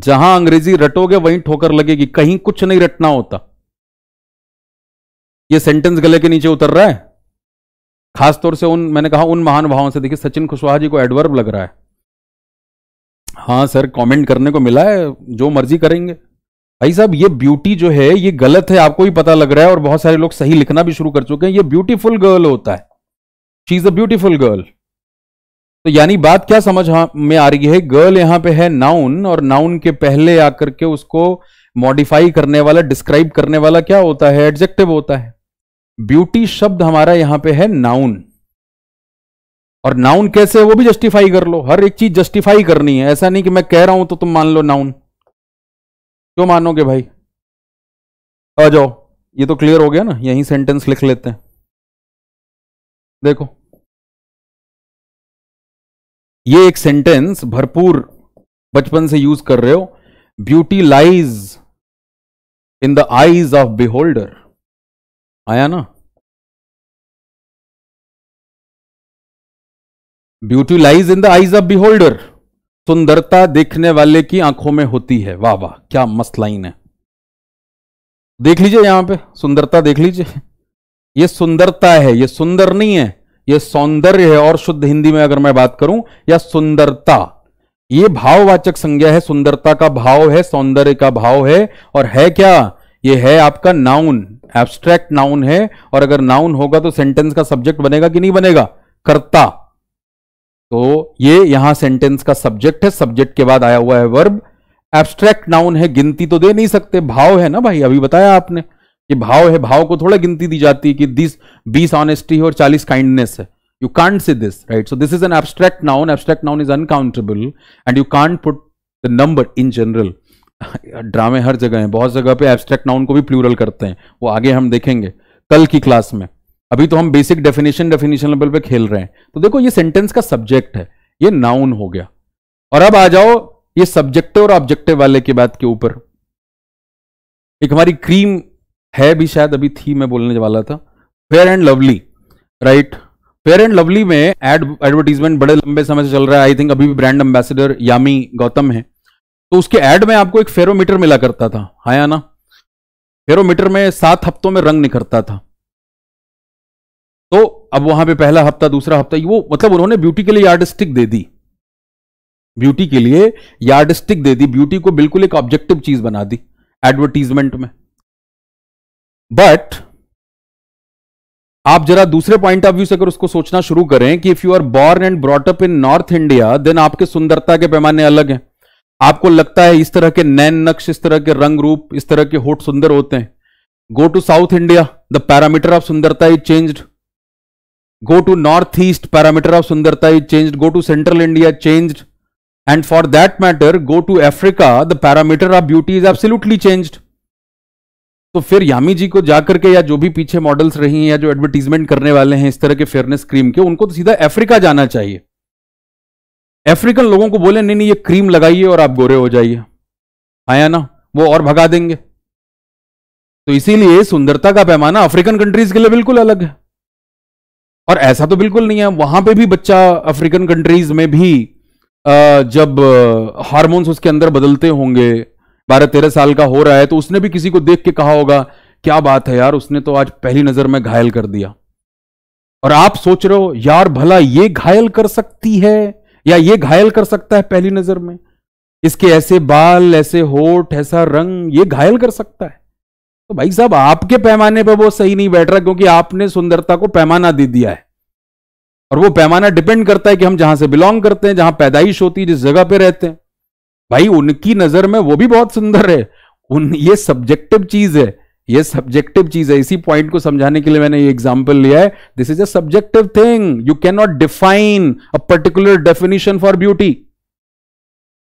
जहां अंग्रेजी रटोगे वहीं ठोकर लगेगी कहीं कुछ नहीं रटना होता यह सेंटेंस गले के नीचे उतर रहा है खासतौर से उन मैंने कहा उन महान भावों से देखिए सचिन कुशवाहा जी को एडवर्ब लग रहा है हाँ सर कमेंट करने को मिला है जो मर्जी करेंगे भाई साहब ये ब्यूटी जो है ये गलत है आपको भी पता लग रहा है और बहुत सारे लोग सही लिखना भी शुरू कर चुके हैं ये ब्यूटीफुल गर्ल होता है she is a beautiful girl तो यानी बात क्या समझ हाँ, में आ रही है गर्ल यहां पे है नाउन और नाउन के पहले आकर के उसको मॉडिफाई करने वाला डिस्क्राइब करने वाला क्या होता है एडजेक्टिव होता है ब्यूटी शब्द हमारा यहां पे है नाउन और नाउन कैसे है वो भी जस्टिफाई कर लो हर एक चीज जस्टिफाई करनी है ऐसा नहीं कि मैं कह रहा हूं तो तुम मान लो नाउन क्यों मानोगे भाई आ जाओ ये तो क्लियर हो गया ना यही सेंटेंस लिख लेते हैं देखो ये एक सेंटेंस भरपूर बचपन से यूज कर रहे हो beauty lies in the eyes of beholder आया ना beauty lies in the eyes of beholder सुंदरता देखने वाले की आंखों में होती है वाह वाह क्या मस्त लाइन है देख लीजिए यहां पे सुंदरता देख लीजिए ये सुंदरता है ये सुंदर नहीं है ये सौंदर्य है और शुद्ध हिंदी में अगर मैं बात करूं या सुंदरता ये भाववाचक संज्ञा है सुंदरता का भाव है सौंदर्य का भाव है और है क्या ये है आपका नाउन एब्स्ट्रैक्ट नाउन है और अगर नाउन होगा तो सेंटेंस का सब्जेक्ट बनेगा कि नहीं बनेगा कर्ता तो ये यहां सेंटेंस का सब्जेक्ट है सब्जेक्ट के बाद आया हुआ है वर्ब एब्स्ट्रैक्ट नाउन है गिनती तो दे नहीं सकते भाव है ना भाई अभी बताया आपने कि भाव है भाव को थोड़ा गिनती दी जाती है कि दिस बीस ऑनेस्टी है और चालीस काइंडनेस है you can't say this right so this is an abstract noun abstract noun is uncountable and you can't put the number in general ड्रामे हर जगह हैं बहुत जगह पे एब्स्ट्रैक्ट नाउन को भी प्लूरल करते हैं वो आगे हम देखेंगे कल की क्लास में अभी तो हम बेसिक डेफिनेशन डेफिनेशन लेवल पे खेल रहे हैं तो देखो ये सेंटेंस का सब्जेक्ट है ये नाउन हो गया और अब आ जाओ ये सब्जेक्टिव और ऑब्जेक्टिव वाले की बात के ऊपर एक हमारी क्रीम है भी शायद अभी थी मैं बोलने वाला था Fair and Lovely right Fair and Lovely में एड एडवर्टीजमेंट बड़े लंबे समय से चल रहा है आई थिंक अभी भी ब्रांड एम्बेसडर यामी गौतम है तो उसके एड में आपको एक फेरोमीटर मिला करता था हाया ना फेरोमीटर में सात हफ्तों में रंग निकलता था तो अब वहां पे पहला हफ्ता दूसरा हफ्ता वो मतलब उन्होंने ब्यूटी के लिए यार्ड स्टिक दे दी ब्यूटी के लिए यार्ड स्टिक दे दी ब्यूटी को बिल्कुल एक ऑब्जेक्टिव चीज बना दी एडवर्टीजमेंट में बट आप जरा दूसरे पॉइंट ऑफ व्यू से अगर उसको सोचना शुरू करें कि if you are born and brought up in North India then आपके सुंदरता के पैमाने अलग हैं आपको लगता है इस तरह के नैन नक्श इस तरह के रंग रूप इस तरह के होठ सुंदर होते हैं go to South India the parameter of सुंदरता is changed go to northeast parameter of sundarta is changed go to central india changed and for that matter go to africa the parameter of beauty is absolutely changed तो फिर यामी जी को जाकर के या जो भी पीछे मॉडल्स रही हैं या जो एडवर्टीजमेंट करने वाले हैं इस तरह के फेयरनेस क्रीम के उनको तो सीधा अफ्रीका जाना चाहिए अफ्रीकन लोगों को बोले नहीं नहीं ये क्रीम लगाइए और आप गोरे हो जाइए आया ना वो और भगा देंगे तो इसीलिए सुंदरता का पैमाना अफ्रीकन कंट्रीज के लिए बिल्कुल अलग है और ऐसा तो बिल्कुल नहीं है वहां पे भी बच्चा अफ्रीकन कंट्रीज में भी जब हार्मोन्स उसके अंदर बदलते होंगे बारह तेरह साल का हो रहा है तो उसने भी किसी को देख के कहा होगा क्या बात है यार उसने तो आज पहली नजर में घायल कर दिया और आप सोच रहे हो यार भला ये घायल कर सकती है या ये घायल कर सकता है पहली नजर में इसके ऐसे बाल ऐसे होठ ऐसा रंग ये घायल कर सकता है तो भाई साहब आपके पैमाने पर वो सही नहीं बैठ रहा क्योंकि आपने सुंदरता को पैमाना दे दिया है और वो पैमाना डिपेंड करता है कि हम जहां से बिलोंग करते हैं जहां पैदाइश होती है जिस जगह पे रहते हैं भाई उनकी नजर में वो भी बहुत सुंदर है उन ये सब्जेक्टिव चीज है ये सब्जेक्टिव चीज है इसी पॉइंट को समझाने के लिए मैंने ये एग्जाम्पल लिया है this is a subjective thing you can not define a particular definition for beauty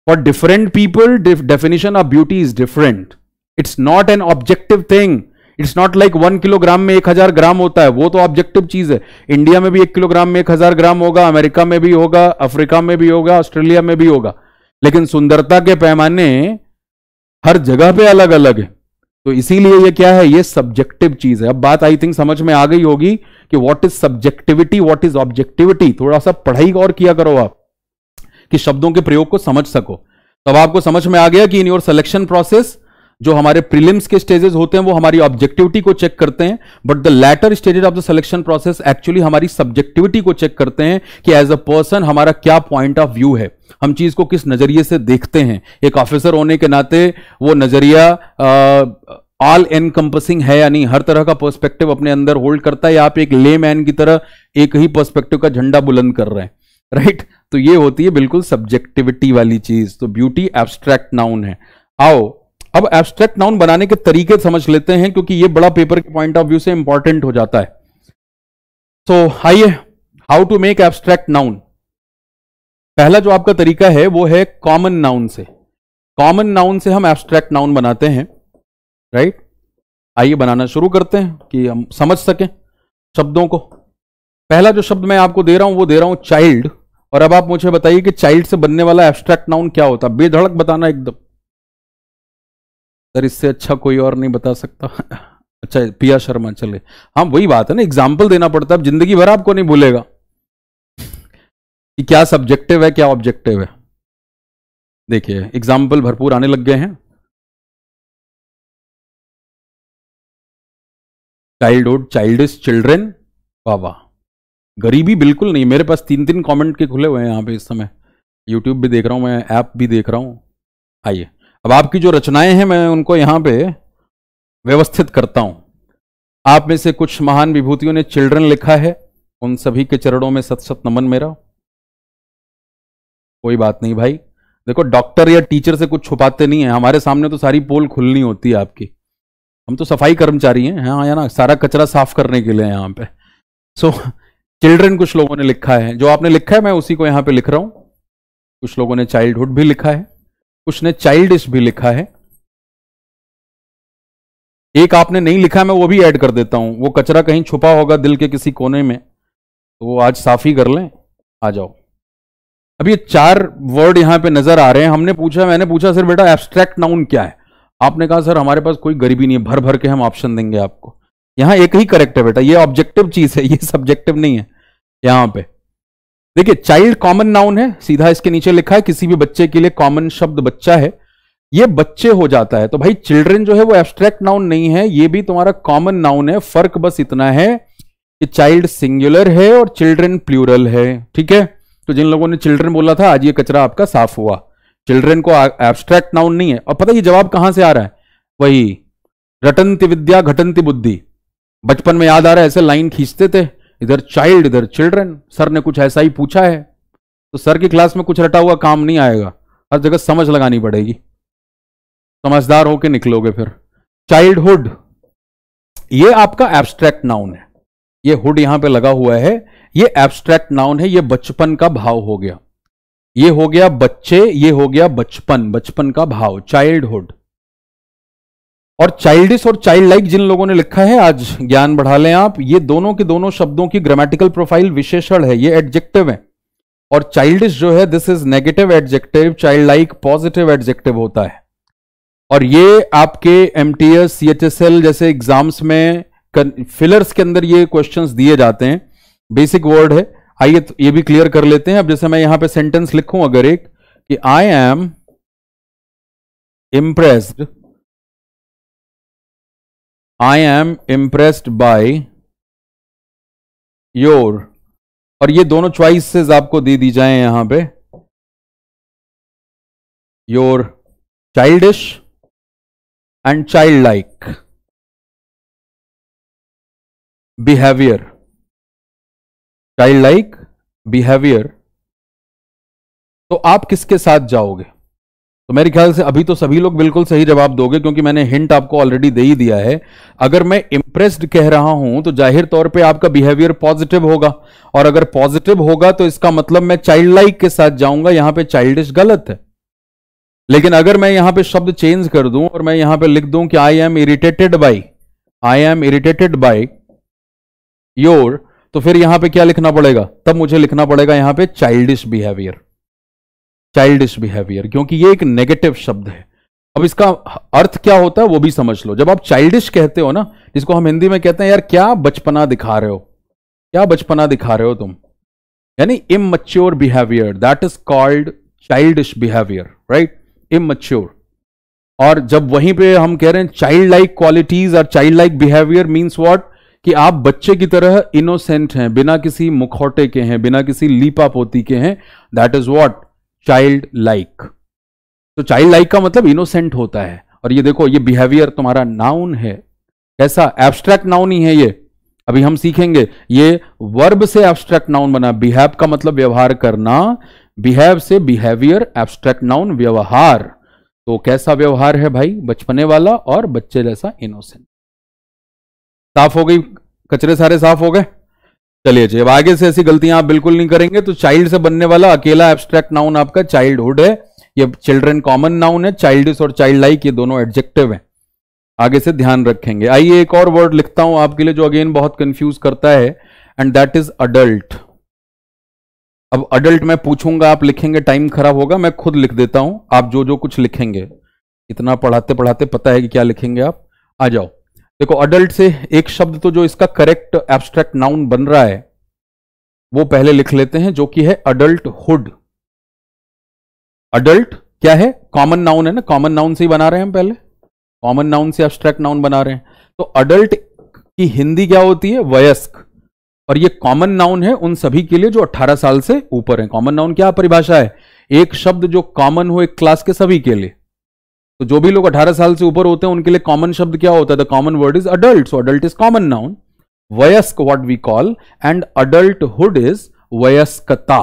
for different people definition of beauty is different it's not an objective thing it's not like one kilogram में एक हजार ग्राम होता है वो तो objective चीज है India में भी एक किलोग्राम में एक हजार ग्राम होगा अमेरिका में भी होगा अफ्रीका में भी होगा ऑस्ट्रेलिया में भी होगा लेकिन सुंदरता के पैमाने हर जगह पे अलग अलग है तो इसीलिए ये क्या है ये सब्जेक्टिव चीज है अब बात आई थिंक समझ में आ गई होगी कि what is subjectivity what is objectivity थोड़ा सा पढ़ाई और किया करो आप कि शब्दों के प्रयोग को समझ सको तब आपको समझ में आ गया कि इन योर सिलेक्शन प्रोसेस जो हमारे प्रीलिम्स के स्टेजेस होते हैं वो हमारी ऑब्जेक्टिविटी को चेक करते हैं but the later stages of the selection process actually हमारी सब्जेक्टिविटी को चेक करते हैं कि एज अ पर्सन हमारा क्या पॉइंट ऑफ व्यू है हम चीज को किस नजरिए से देखते हैं एक ऑफिसर होने के नाते वो नजरिया ऑल एनकम्पसिंग है यानी हर तरह का पर्सपेक्टिव अपने अंदर होल्ड करता है आप एक ले मैन की तरह एक ही पर्सपेक्टिव का झंडा बुलंद कर रहे हैं राइट right? तो ये होती है बिल्कुल सब्जेक्टिविटी वाली चीज तो ब्यूटी एब्स्ट्रैक्ट नाउन है आओ अब एब्स्ट्रैक्ट नाउन बनाने के तरीके समझ लेते हैं क्योंकि ये बड़ा पेपर के पॉइंट ऑफ व्यू से इंपॉर्टेंट हो जाता है सो आइए how to make abstract noun पहला जो आपका तरीका है वो है कॉमन नाउन से कॉमन नाउन से हम एब्स्ट्रैक्ट नाउन बनाते हैं राइट right? आइए बनाना शुरू करते हैं कि हम समझ सकें शब्दों को पहला जो शब्द मैं आपको दे रहा हूं वो दे रहा हूं चाइल्ड और अब आप मुझे बताइए कि चाइल्ड से बनने वाला एब्स्ट्रैक्ट नाउन क्या होता है बेधड़क बताना एकदम सर इससे अच्छा कोई और नहीं बता सकता अच्छा पिया शर्मा चले हाँ वही बात है ना एग्जाम्पल देना पड़ता है जिंदगी भर आपको नहीं भूलेगा कि क्या सब्जेक्टिव है क्या ऑब्जेक्टिव है देखिए एग्जाम्पल भरपूर आने लग गए हैं चाइल्डहुड चाइल्डिस चिल्ड्रेन वाह गरीबी बिल्कुल नहीं मेरे पास तीन तीन कमेंट के खुले हुए हैं यहाँ पे इस समय यूट्यूब भी देख रहा हूँ मैं ऐप भी देख रहा हूँ आइए अब आपकी जो रचनाएं हैं मैं उनको यहां पे व्यवस्थित करता हूं आप में से कुछ महान विभूतियों ने चिल्ड्रन लिखा है उन सभी के चरणों में सत सत नमन मेरा कोई बात नहीं भाई देखो डॉक्टर या टीचर से कुछ छुपाते नहीं है हमारे सामने तो सारी पोल खुलनी होती है आपकी हम तो सफाई कर्मचारी हैं हाँ या ना सारा कचरा साफ करने के लिए यहाँ पे सो so, चिल्ड्रन कुछ लोगों ने लिखा है जो आपने लिखा है मैं उसी को यहाँ पे लिख रहा हूँ कुछ लोगों ने चाइल्डहुड भी लिखा है उसने चाइल्ड भी लिखा है एक आपने नहीं लिखा मैं वो भी ऐड कर देता हूं वो कचरा कहीं छुपा होगा दिल के किसी कोने में तो वो आज साफ ही कर लें आ जाओ अब ये चार वर्ड यहां पे नजर आ रहे हैं हमने पूछा मैंने पूछा सर बेटा एब्स्ट्रैक्ट नाउन क्या है आपने कहा सर हमारे पास कोई गरीबी नहीं है भर भर के हम ऑप्शन देंगे आपको यहां एक ही करेक्ट है बेटा ये ऑब्जेक्टिव चीज है ये सब्जेक्टिव नहीं है यहां पे देखिए चाइल्ड कॉमन नाउन है सीधा इसके नीचे लिखा है किसी भी बच्चे के लिए कॉमन शब्द बच्चा है ये बच्चे हो जाता है तो भाई चिल्ड्रन जो है वो एब्स्ट्रैक्ट नाउन नहीं है ये भी तुम्हारा कॉमन नाउन है फर्क बस इतना है कि चाइल्ड सिंगुलर है और चिल्ड्रन प्लूरल है ठीक है तो जिन लोगों ने चिल्ड्रन बोला था आज ये कचरा आपका साफ हुआ चिल्ड्रन को एब्स्ट्रैक्ट नाउन नहीं है और पता ये जवाब कहां से आ रहा है वही रटंती विद्या घटंती बुद्धि बचपन में याद आ रहा है ऐसे लाइन खींचते थे इधर चाइल्ड इधर चिल्ड्रन सर ने कुछ ऐसा ही पूछा है तो सर की क्लास में कुछ रटा हुआ काम नहीं आएगा हर जगह समझ लगानी पड़ेगी समझदार होके निकलोगे फिर चाइल्डहुड ये आपका एब्स्ट्रैक्ट नाउन है ये हुड यहां पे लगा हुआ है ये एब्स्ट्रैक्ट नाउन है ये बचपन का भाव हो गया ये हो गया बच्चे ये हो गया बचपन बचपन का भाव चाइल्डहुड और चाइल्डिस और चाइल्ड लाइक जिन लोगों ने लिखा है आज ज्ञान बढ़ा लें आप ये दोनों के दोनों शब्दों की ग्रामेटिकल प्रोफाइल विशेषण है ये एडजेक्टिव है और चाइल्डिस जो है this is negative adjective childlike positive adjective होता है और ये आपके M T S C H S L जैसे एग्जाम्स में फिलर्स के अंदर ये क्वेश्चन दिए जाते हैं बेसिक वर्ड है आइए तो ये भी क्लियर कर लेते हैं अब जैसे मैं यहां पे सेंटेंस लिखूं अगर एक कि I am impressed I am impressed by your और ये दोनों च्वाइसेस आपको दे दी जाए यहां पे your childish and childlike behaviour childlike behaviour तो आप किसके साथ जाओगे तो मेरे ख्याल से अभी तो सभी लोग बिल्कुल सही जवाब दोगे क्योंकि मैंने हिंट आपको ऑलरेडी दे ही दिया है अगर मैं इंप्रेस्ड कह रहा हूं तो जाहिर तौर पे आपका बिहेवियर पॉजिटिव होगा और अगर पॉजिटिव होगा तो इसका मतलब मैं चाइल्ड लाइक के साथ जाऊंगा यहां पे चाइल्डिश गलत है लेकिन अगर मैं यहां पे शब्द चेंज कर दूं और मैं यहां पे लिख दूं कि I am irritated by I am irritated by your तो फिर यहां पे क्या लिखना पड़ेगा तब मुझे लिखना पड़ेगा यहां पे चाइल्डिश बिहेवियर चाइल्डिश बिहेवियर क्योंकि ये एक नेगेटिव शब्द है अब इसका अर्थ क्या होता है वो भी समझ लो जब आप चाइल्डिश कहते हो ना जिसको हम हिंदी में कहते हैं यार क्या बचपना दिखा रहे हो क्या बचपना दिखा रहे हो तुम यानी immature behaviour that is called childish behaviour right immature और जब वहीं पे हम कह रहे हैं चाइल्ड लाइक क्वालिटीज और childlike behaviour means what कि आप बच्चे की तरह इनोसेंट हैं बिना किसी मुखौटे के हैं बिना किसी लीपा पोती के हैं that is what childlike तो चाइल्ड लाइक का मतलब इनोसेंट होता है और ये देखो ये बिहेवियर तुम्हारा नाउन है कैसा एब्स्ट्रैक्ट नाउन ही है ये अभी हम सीखेंगे ये वर्ब से एब्स्ट्रैक्ट नाउन बना बिहेव का मतलब व्यवहार करना बिहेव से बिहेवियर एब्स्ट्रैक्ट नाउन व्यवहार तो कैसा व्यवहार है भाई बचपने वाला और बच्चे जैसा इनोसेंट साफ हो गई कचरे सारे साफ हो गए चलिए जी अब आगे से ऐसी गलतियां आप बिल्कुल नहीं करेंगे तो चाइल्ड से बनने वाला अकेला एब्स्ट्रैक्ट नाउन आपका चाइल्डहुड है ये चिल्ड्रन कॉमन नाउन है चाइल्ड और चाइल्ड लाइक ये दोनों एडजेक्टिव हैं आगे से ध्यान रखेंगे आइए एक और वर्ड लिखता हूं आपके लिए जो अगेन बहुत कंफ्यूज करता है एंड दैट इज अडल्ट अब अडल्ट मैं पूछूंगा आप लिखेंगे टाइम खराब होगा मैं खुद लिख देता हूं आप जो जो कुछ लिखेंगे इतना पढ़ाते पढ़ाते पता है कि क्या लिखेंगे आप आ जाओ देखो अडल्ट से एक शब्द तो जो इसका करेक्ट एब्स्ट्रैक्ट नाउन बन रहा है वो पहले लिख लेते हैं जो कि है अडल्टहुड अडल्ट क्या है कॉमन नाउन है ना कॉमन नाउन से ही बना रहे हैं हम पहले कॉमन नाउन से एब्स्ट्रैक्ट नाउन बना रहे हैं तो अडल्ट की हिंदी क्या होती है वयस्क और ये कॉमन नाउन है उन सभी के लिए जो 18 साल से ऊपर है कॉमन नाउन क्या परिभाषा है एक शब्द जो कॉमन हो एक क्लास के सभी के लिए तो जो भी लोग 18 साल से ऊपर होते हैं उनके लिए कॉमन शब्द क्या होता है the common word is adult so adult is common noun वयस्क what we call and adulthood is वयस्कता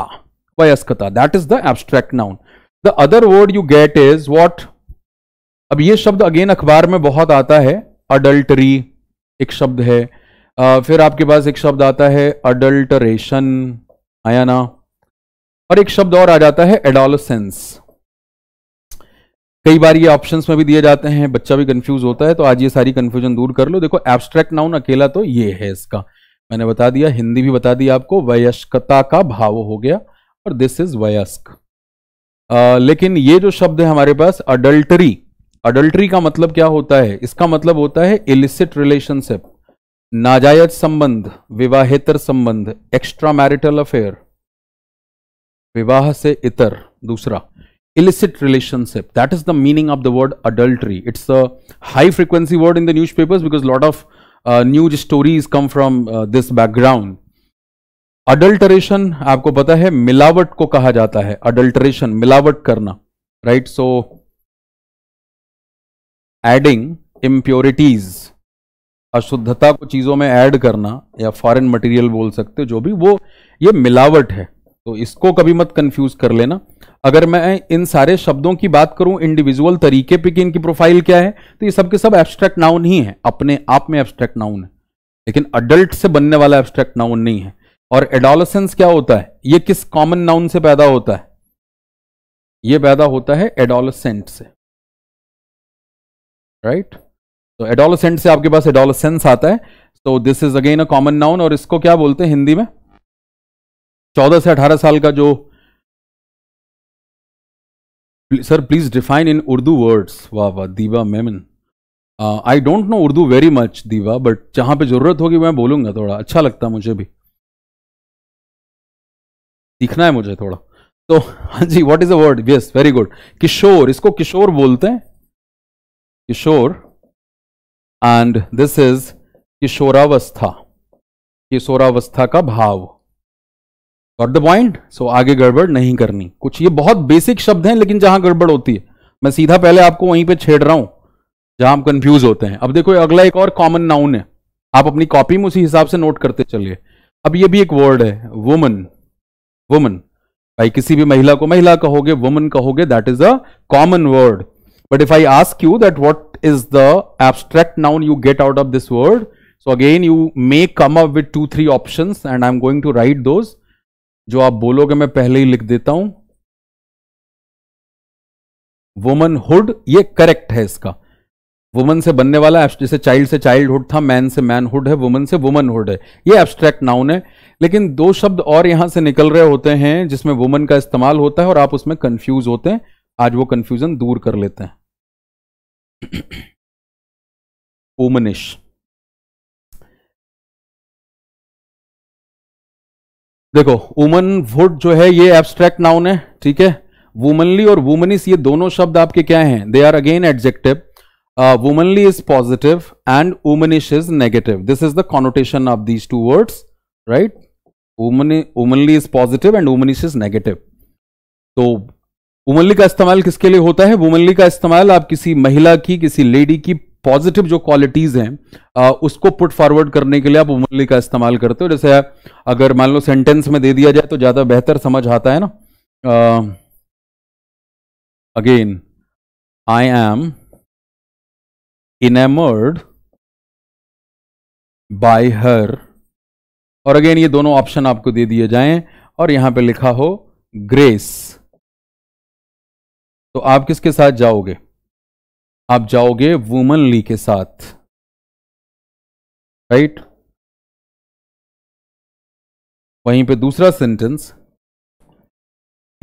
वयस्कता that is the abstract noun the other word you get is what अब ये शब्द अगेन अखबार में बहुत आता है अडल्टरी एक शब्द है फिर आपके पास एक शब्द आता है अडल्टरेशन आया ना और एक शब्द और आ जाता है एडोलसेंस कई बार ये ऑप्शंस में भी दिए जाते हैं बच्चा भी कंफ्यूज होता है तो आज ये सारी कंफ्यूजन दूर कर लो देखो एब्स्ट्रैक्ट नाउन अकेला तो ये है इसका मैंने बता दिया हिंदी भी बता दी आपको वयस्कता का भाव हो गया और दिस इज वयस्क आ, लेकिन ये जो शब्द है हमारे पास अडल्टरी अडल्टरी का मतलब क्या होता है इसका मतलब होता है इलिसिट रिलेशनशिप नाजायज संबंध विवाहेतर संबंध एक्स्ट्रा मैरिटल अफेयर विवाह से इतर दूसरा illicit relationship that is the meaning of the word adultery it's a high frequency word in the newspapers because lot of uh, news stories come from uh, this background adulteration aapko pata hai मिलावट ko kaha jata hai adulteration मिलावट karna right so adding impurities अशुद्धता को चीजों में add करना या foreign material बोल सकते हो जो भी वो ये मिलावट है तो इसको कभी मत कंफ्यूज कर लेना अगर मैं इन सारे शब्दों की बात करूं इंडिविजुअल तरीके पे कि इनकी प्रोफाइल क्या है तो ये सब के सब एब्स्ट्रैक्ट नाउन ही है अपने आप में एब्स्ट्रैक्ट नाउन है लेकिन अडल्ट से बनने वाला एब्स्ट्रैक्ट नाउन नहीं है और एडोलसेंस क्या होता है ये किस कॉमन नाउन से पैदा होता है ये पैदा होता है एडोलसेंट से राइट तो एडोलसेंट से आपके पास एडोलसेंस आता है तो this is again a common noun और इसको क्या बोलते हैं हिंदी में चौदह से अठारह साल का जो sir please define in Urdu words वाह वाह Diva Memon I don't know Urdu very much Diva but जहां पे ज़रूरत होगी मैं बोलूंगा थोड़ा अच्छा लगता मुझे भी सीखना है मुझे थोड़ा तो हाँ जी what is a word yes very good किशोर इसको किशोर बोलते हैं किशोर एंड दिस इज किशोरावस्था किशोरावस्था का भाव गॉट द पॉइंट सो आगे गड़बड़ नहीं करनी कुछ ये बहुत बेसिक शब्द हैं लेकिन जहां गड़बड़ होती है मैं सीधा पहले आपको वहीं पे छेड़ रहा हूं जहां हम कंफ्यूज होते हैं अब देखो अगला एक और कॉमन नाउन है आप अपनी कॉपी में उसी हिसाब से नोट करते चलिए अब ये भी एक वर्ड है वुमन वुमन भाई किसी भी महिला को महिला कहोगे वुमन कहोगे that is a common word but if I ask you that what is the abstract noun you get out of this word so again you may come up with two three option and I am going to write those जो आप बोलोगे मैं पहले ही लिख देता हूं womanhood ये correct है इसका वुमन से बनने वाला जैसे चाइल्ड से चाइल्डहुड था मैन से मैनहुड है वुमन से वुमनहुड है ये एब्स्ट्रैक्ट नाउन है लेकिन दो शब्द और यहां से निकल रहे होते हैं जिसमें वुमन का इस्तेमाल होता है और आप उसमें कंफ्यूज होते हैं आज वो कंफ्यूजन दूर कर लेते हैं ओमनिश देखो वुमन वुड जो है ये एब्स्ट्रैक्ट नाउन है ठीक है वुमनली और वुमनिस ये दोनों शब्द आपके क्या हैं they are again adjective womanly is positive and womanish is negative this is the connotation of these two words right womanly is positive and womanish is negative तो वुमनली का इस्तेमाल किसके लिए होता है वुमनली का इस्तेमाल आप किसी महिला की किसी लेडी की पॉजिटिव जो क्वालिटीज़ हैं उसको पुट फॉरवर्ड करने के लिए आप उमली का इस्तेमाल करते हो जैसे अगर मान लो सेंटेंस में दे दिया जाए तो ज़्यादा बेहतर समझ आता है ना again I am enamoured by her और अगेन ये दोनों ऑप्शन आपको दे दिए जाएं और यहां पे लिखा हो ग्रेस तो आप किसके साथ जाओगे आप जाओगे वुमन ली के साथ राइट वहीं पे दूसरा sentence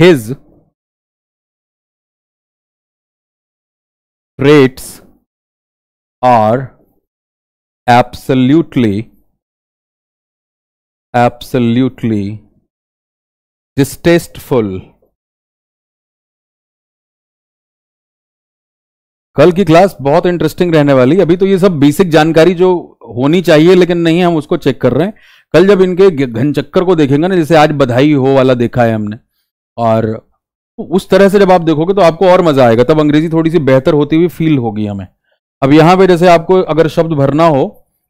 his traits are absolutely absolutely distasteful कल की क्लास बहुत इंटरेस्टिंग रहने वाली अभी तो ये सब बेसिक जानकारी जो होनी चाहिए लेकिन नहीं हम उसको चेक कर रहे हैं कल जब इनके घन चक्कर को देखेंगे ना जैसे आज बधाई हो वाला देखा है हमने और उस तरह से जब आप देखोगे तो आपको और मजा आएगा तब अंग्रेजी थोड़ी सी बेहतर होती हुई फील होगी हमें अब यहां पे जैसे आपको अगर शब्द भरना हो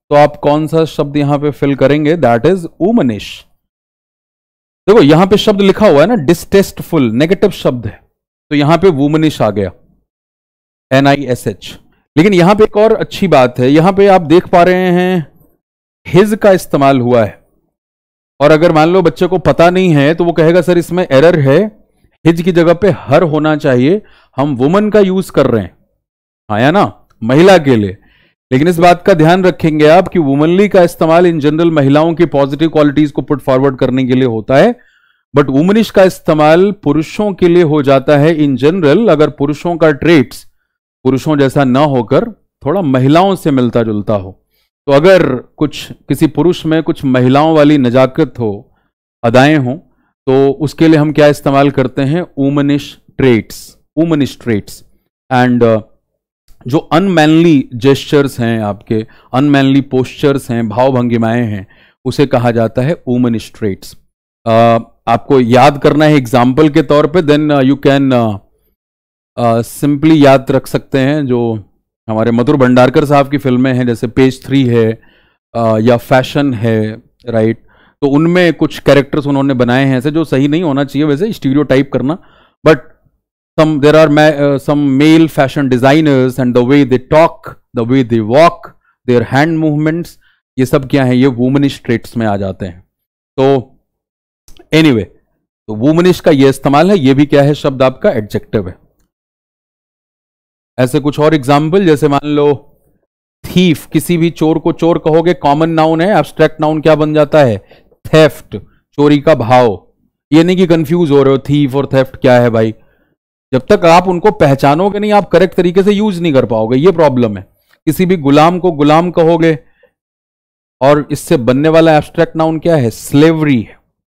तो आप कौन सा शब्द यहां पे फिल करेंगे दैट इज उमनिश देखो यहां पे शब्द लिखा हुआ है ना डिस्टेस्टफुल नेगेटिव शब्द है तो यहां पे वुमनिश आ गया एन आई एस एच लेकिन यहां पे एक और अच्छी बात है यहां पे आप देख पा रहे हैं हिज का इस्तेमाल हुआ है और अगर मान लो बच्चे को पता नहीं है तो वो कहेगा सर इसमें एरर है हिज की जगह पे हर होना चाहिए हम वुमन का यूज कर रहे हैं आया हाँ, ना महिला के लिए लेकिन इस बात का ध्यान रखेंगे आप कि वुमनली का इस्तेमाल इन जनरल महिलाओं की पॉजिटिव क्वालिटीज को पुट फॉरवर्ड करने के लिए होता है बट वुमनिश का इस्तेमाल पुरुषों के लिए हो जाता है इन जनरल अगर पुरुषों का ट्रेट्स पुरुषों जैसा ना होकर थोड़ा महिलाओं से मिलता जुलता हो तो अगर कुछ किसी पुरुष में कुछ महिलाओं वाली नजाकत हो अदाएं हो तो उसके लिए हम क्या इस्तेमाल करते हैं womanish traits womanish traits and जो अनमैनली जेस्चर्स हैं आपके अनमैनली पोस्चर्स हैं भाव हैं उसे कहा जाता है उमनिश ट्रेट्स uh, आपको याद करना है एग्जाम्पल के तौर पे देन यू कैन सिंपली याद रख सकते हैं जो हमारे मधुर भंडारकर साहब की फिल्में हैं जैसे पेज थ्री है आ, या फैशन है राइट तो उनमें कुछ कैरेक्टर्स उन्होंने बनाए हैं ऐसे जो सही नहीं होना चाहिए वैसे स्टूडियो टाइप करना but some there are some male fashion designers and the way they talk the way they walk their hand movements ये सब क्या है ये वुमनिश ट्रेट्स में आ जाते हैं तो एनीवे anyway, तो वुमनिश का ये इस्तेमाल है ये भी क्या है शब्द आपका एडजेक्टिव है ऐसे कुछ और एग्जाम्पल जैसे मान लो थीफ किसी भी चोर को चोर कहोगे कॉमन नाउन है एब्स्ट्रैक्ट नाउन क्या बन जाता है थेफ्ट चोरी का भाव ये नहीं कि कंफ्यूज हो रहे हो थीफ और थेफ्ट क्या है भाई जब तक आप उनको पहचानोगे नहीं आप करेक्ट तरीके से यूज नहीं कर पाओगे ये प्रॉब्लम है किसी भी गुलाम को गुलाम कहोगे और इससे बनने वाला एब्स्ट्रैक्ट नाउन क्या है स्लेवरी है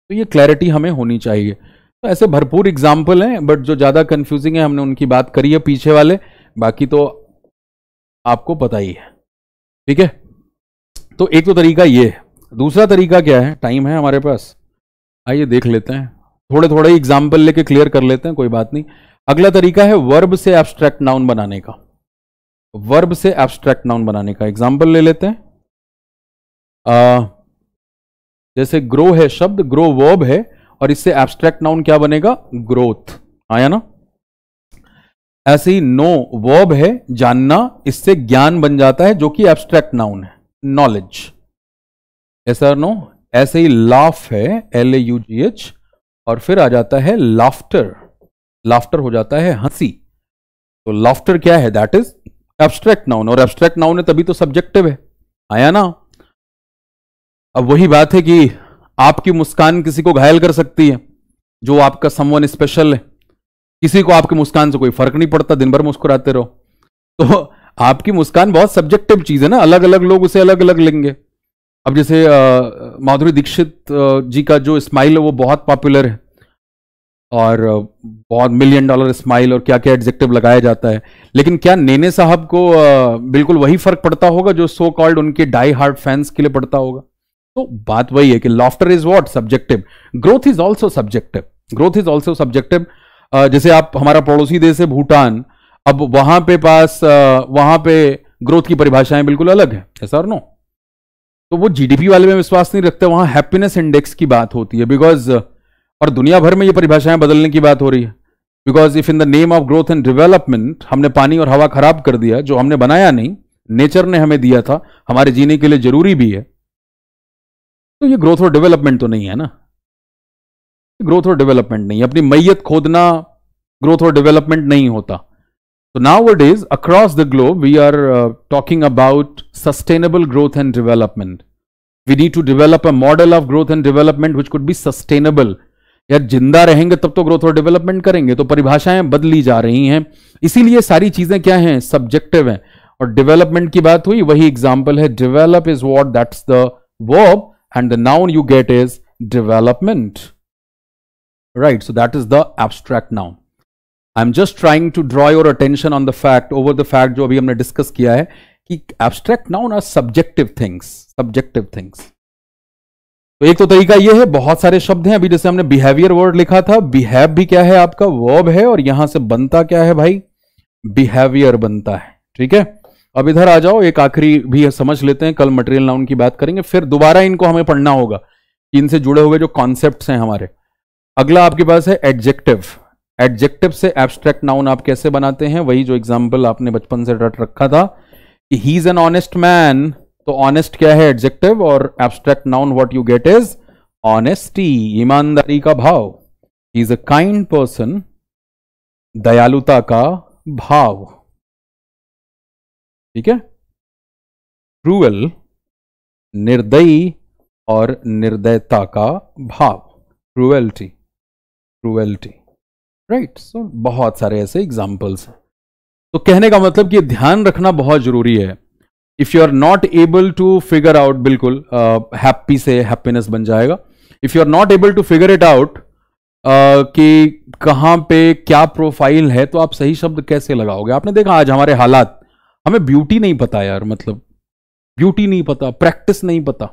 तो ये क्लैरिटी हमें होनी चाहिए तो ऐसे भरपूर एग्जाम्पल हैं बट जो ज़्यादा कंफ्यूजिंग है हमने उनकी बात करी है पीछे वाले बाकी तो आपको पता ही है ठीक है तो एक तो तरीका ये है दूसरा तरीका क्या है टाइम है हमारे पास आइए देख लेते हैं थोड़े थोड़े एग्जाम्पल लेके क्लियर कर लेते हैं कोई बात नहीं अगला तरीका है वर्ब से एब्स्ट्रैक्ट नाउन बनाने का वर्ब से एब्स्ट्रैक्ट नाउन बनाने का एग्जाम्पल ले लेते हैं आ, जैसे ग्रो है शब्द ग्रो वर्ब है और इससे एब्स्ट्रैक्ट नाउन क्या बनेगा ग्रोथ आया ना ऐसे ही नो वर्ब है जानना इससे ज्ञान बन जाता है जो कि एब्स्ट्रैक्ट नाउन है नॉलेज ऐसा नो ऐसे ही लाफ है L A U G H और फिर आ जाता है लाफ्टर लाफ्टर हो जाता है हंसी तो लाफ्टर क्या है दैट इज एब्स्ट्रैक्ट नाउन और एब्स्ट्रैक्ट नाउन है तभी तो सब्जेक्टिव है आया ना अब वही बात है कि आपकी मुस्कान किसी को घायल कर सकती है जो आपका समवन स्पेशल है किसी को आपके मुस्कान से कोई फर्क नहीं पड़ता दिन भर मुस्कुराते रहो तो आपकी मुस्कान बहुत सब्जेक्टिव चीज है ना अलग अलग लोग उसे अलग अलग लेंगे अब जैसे माधुरी दीक्षित जी का जो स्माइल है वो बहुत पॉपुलर है और बहुत मिलियन डॉलर स्माइल और क्या क्या एडजेक्टिव लगाया जाता है लेकिन क्या नेने साहब को बिल्कुल वही फर्क पड़ता होगा जो सो कॉल्ड उनके डाई हार्ड फैंस के लिए पड़ता होगा तो बात वही है कि laughter is what subjective growth is also subjective growth is also subjective जैसे आप हमारा पड़ोसी देश है भूटान अब वहां पे पास वहां पे ग्रोथ की परिभाषाएं बिल्कुल अलग है ऐसा और नो तो वो जीडीपी वाले में विश्वास नहीं रखते वहां हैप्पीनेस इंडेक्स की बात होती है बिकॉज और दुनिया भर में ये परिभाषाएं बदलने की बात हो रही है because if in the name of growth and development हमने पानी और हवा खराब कर दिया जो हमने बनाया नहीं नेचर ने हमें दिया था हमारे जीने के लिए जरूरी भी है तो ये ग्रोथ और डेवलपमेंट तो नहीं है ना ग्रोथ और डेवलपमेंट नहीं अपनी मैयत खोदना ग्रोथ और डेवलपमेंट नहीं होता तो now what is across the globe we are talking about sustainable growth and development we need to develop a model of growth and development which could be sustainable यार जिंदा रहेंगे तब तो ग्रोथ और डेवलपमेंट करेंगे तो परिभाषाएं बदली जा रही हैं इसीलिए सारी चीजें क्या हैं सब्जेक्टिव हैं और डेवलपमेंट की बात हुई वही एग्जाम्पल है develop is what that's the verb and the noun you get is development right? So that is the abstract noun. I am just trying to draw your attention on the fact over the fact jo abhi humne discuss किया है कि abstract noun are subjective things subjective things तो एक तो तरीका यह है बहुत सारे शब्द हैं अभी जैसे हमने बिहेवियर वर्ड लिखा था बिहेव भी क्या है आपका वर्ब है और यहां से बनता क्या है भाई बिहेवियर बनता है ठीक है अब इधर आ जाओ एक आखिरी भी समझ लेते हैं कल मटेरियल नाउन की बात करेंगे फिर दोबारा इनको हमें पढ़ना होगा इनसे जुड़े हुए जो कॉन्सेप्ट हैं हमारे अगला आपके पास है एडजेक्टिव एडजेक्टिव से एब्स्ट्रैक्ट नाउन आप कैसे बनाते हैं वही जो एग्जाम्पल आपने बचपन से डट रखा था कि he is an honest man तो ऑनेस्ट क्या है एडजेक्टिव और abstract noun what you get is honesty ईमानदारी का भाव he is a kind person दयालुता का भाव ठीक है क्रूअल निर्दयी और निर्दयता का भाव क्रूएल्टी क्रुएल्टी राइट सो बहुत सारे ऐसे एग्जाम्पल्स हैं तो कहने का मतलब कि ध्यान रखना बहुत जरूरी है if you are not able to figure out बिल्कुल हैप्पी uh, से हैप्पीनेस बन जाएगा if you are not able to figure it out कि कहाँ पे क्या प्रोफाइल है तो आप सही शब्द कैसे लगाओगे आपने देखा आज हमारे हालात हमें ब्यूटी नहीं पता यार मतलब ब्यूटी नहीं पता प्रैक्टिस नहीं पता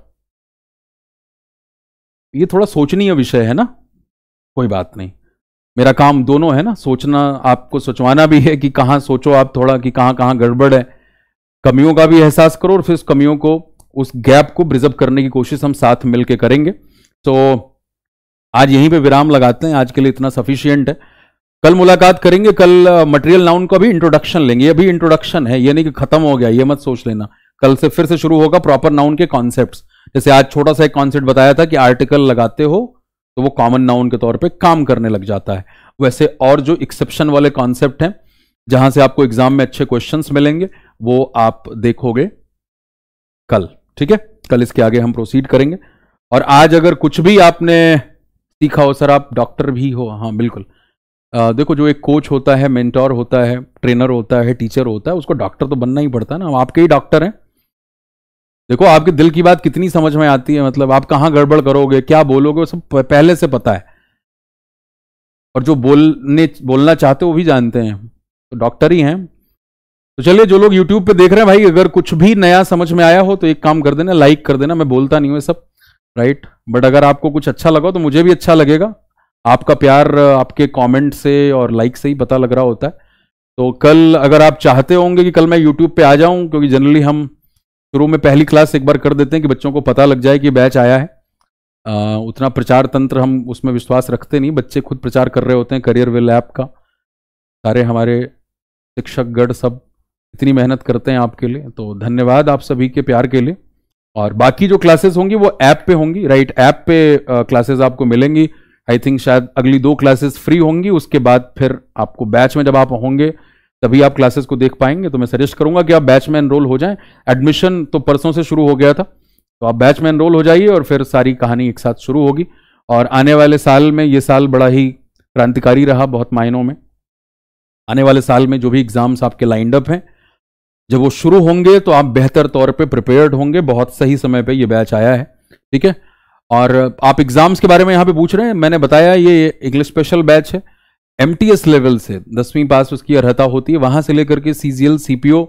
ये थोड़ा सोचनीय विषय है ना कोई बात नहीं मेरा काम दोनों है ना सोचना आपको सोचवाना भी है कि कहाँ सोचो आप थोड़ा कि कहाँ कहाँ गड़बड़ है कमियों का भी एहसास करो और फिर उस कमियों को उस गैप को ब्रिजर्व करने की कोशिश हम साथ मिल करेंगे तो आज यहीं पे विराम लगाते हैं आज के लिए इतना सफिशियंट है कल मुलाकात करेंगे कल मटेरियल नाउन का भी इंट्रोडक्शन लेंगे ये भी इंट्रोडक्शन है ये नहीं कि खत्म हो गया ये मत सोच लेना कल से फिर से शुरू होगा प्रॉपर नाउन के कॉन्सेप्ट जैसे आज छोटा सा एक कॉन्सेप्ट बताया था कि आर्टिकल लगाते हो तो वो कॉमन नाउन के तौर पे काम करने लग जाता है वैसे और जो एक्सेप्शन वाले कॉन्सेप्ट हैं जहां से आपको एग्जाम में अच्छे क्वेश्चंस मिलेंगे वो आप देखोगे कल ठीक है कल इसके आगे हम प्रोसीड करेंगे और आज अगर कुछ भी आपने सीखा हो सर आप डॉक्टर भी हो हाँ बिल्कुल आ, देखो जो एक कोच होता है मेंटोर होता है ट्रेनर होता है टीचर होता है उसको डॉक्टर तो बनना ही पड़ता है ना आपके ही डॉक्टर हैं देखो आपके दिल की बात कितनी समझ में आती है मतलब आप कहाँ गड़बड़ करोगे क्या बोलोगे वो सब पहले से पता है और जो बोलने बोलना चाहते हो वो भी जानते हैं तो डॉक्टर ही हैं तो चलिए जो लोग यूट्यूब पे देख रहे हैं भाई अगर कुछ भी नया समझ में आया हो तो एक काम कर देना लाइक कर देना मैं बोलता नहीं हूँ सब राइट बट अगर आपको कुछ अच्छा लगा तो मुझे भी अच्छा लगेगा आपका प्यार आपके कमेंट से और लाइक से ही पता लग रहा होता है तो कल अगर आप चाहते होंगे कि कल मैं यूट्यूब पे आ जाऊं क्योंकि जनरली हम शुरू में पहली क्लास एक बार कर देते हैं कि बच्चों को पता लग जाए कि बैच आया है आ, उतना प्रचार तंत्र हम उसमें विश्वास रखते नहीं बच्चे खुद प्रचार कर रहे होते हैं करियर वेल ऐप का सारे हमारे शिक्षकगढ़ सब इतनी मेहनत करते हैं आपके लिए तो धन्यवाद आप सभी के प्यार के लिए और बाकी जो क्लासेस होंगी वो ऐप पे होंगी राइट ऐप पे क्लासेस आपको मिलेंगी आई थिंक शायद अगली दो क्लासेस फ्री होंगी उसके बाद फिर आपको बैच में जब आप होंगे तभी आप क्लासेस को देख पाएंगे तो मैं सजेस्ट करूंगा कि आप बैच में एनरोल हो जाएं एडमिशन तो परसों से शुरू हो गया था तो आप बैच में एनरोल हो जाइए और फिर सारी कहानी एक साथ शुरू होगी और आने वाले साल में ये साल बड़ा ही क्रांतिकारी रहा बहुत मायनों में आने वाले साल में जो भी एग्ज़ाम्स आपके लाइंड अप हैं जब वो शुरू होंगे तो आप बेहतर तौर पर प्रिपेयर्ड होंगे बहुत सही समय पर यह बैच आया है ठीक है और आप एग्ज़ाम्स के बारे में यहाँ पे पूछ रहे हैं मैंने बताया ये इंग्लिश स्पेशल बैच है एम लेवल से दसवीं पास उसकी अर्हता होती है वहां से लेकर के सीजीएल सीपीओ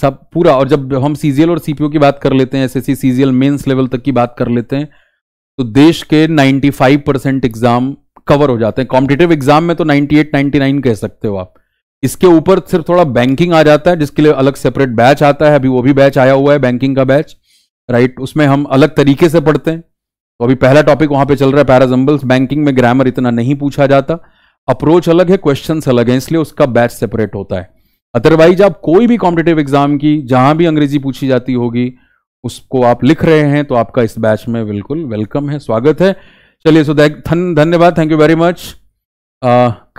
सब पूरा और जब हम सीजीएल और सीपीओ की बात कर लेते हैं एसएससी सीजीएल मेंस लेवल तक की बात कर लेते हैं तो देश के 95 परसेंट एग्जाम कवर हो जाते हैं कॉम्पिटेटिव एग्जाम में तो 98 99 कह सकते हो आप इसके ऊपर सिर्फ थोड़ा बैंकिंग आ जाता है जिसके लिए अलग सेपरेट बैच आता है अभी वो भी बैच आया हुआ है बैंकिंग का बैच राइट उसमें हम अलग तरीके से पढ़ते हैं तो अभी पहला टॉपिक वहां पे चल रहा है पैराजम्बल्स बैंकिंग में ग्रामर इतना नहीं पूछा जाता अप्रोच अलग है क्वेश्चन अलग है इसलिए उसका बैच सेपरेट होता है अदरवाइज आप कोई भी कॉम्पिटेटिव एग्जाम की जहां भी अंग्रेजी पूछी जाती होगी उसको आप लिख रहे हैं तो आपका इस बैच में बिल्कुल वेलकम है स्वागत है चलिए सो धन धन्यवाद थैंक यू वेरी मच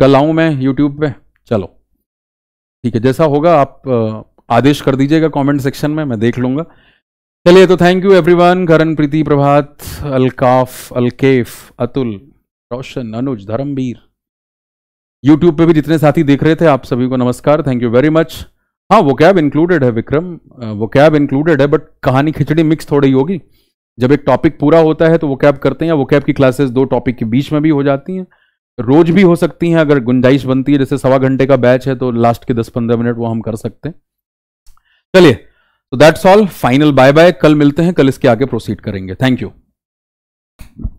कल आऊं मैं यूट्यूब पे चलो ठीक है जैसा होगा आप आ, आदेश कर दीजिएगा कमेंट सेक्शन में मैं देख लूंगा चलिए तो thank you everyone Karan Preeti Prabhat अलकाफ अलकेफ अतुल रोशन अनुज धर्मवीर यूट्यूब पे भी जितने साथी देख रहे थे आप सभी को नमस्कार थैंक यू वेरी मच हाँ वो कैब इंक्लूडेड है विक्रम वो कैब इंक्लूडेड है बट कहानी खिचड़ी मिक्स थोड़ी होगी जब एक टॉपिक पूरा होता है तो वो कैब करते हैं वो कैब की क्लासेस दो टॉपिक के बीच में भी हो जाती हैं रोज भी हो सकती हैं अगर गुंजाइश बनती है जैसे सवा घंटे का बैच है तो लास्ट के दस पंद्रह मिनट वो हम कर सकते हैं चलिए तो that's all final bye bye कल मिलते हैं कल इसके आगे प्रोसीड करेंगे थैंक यू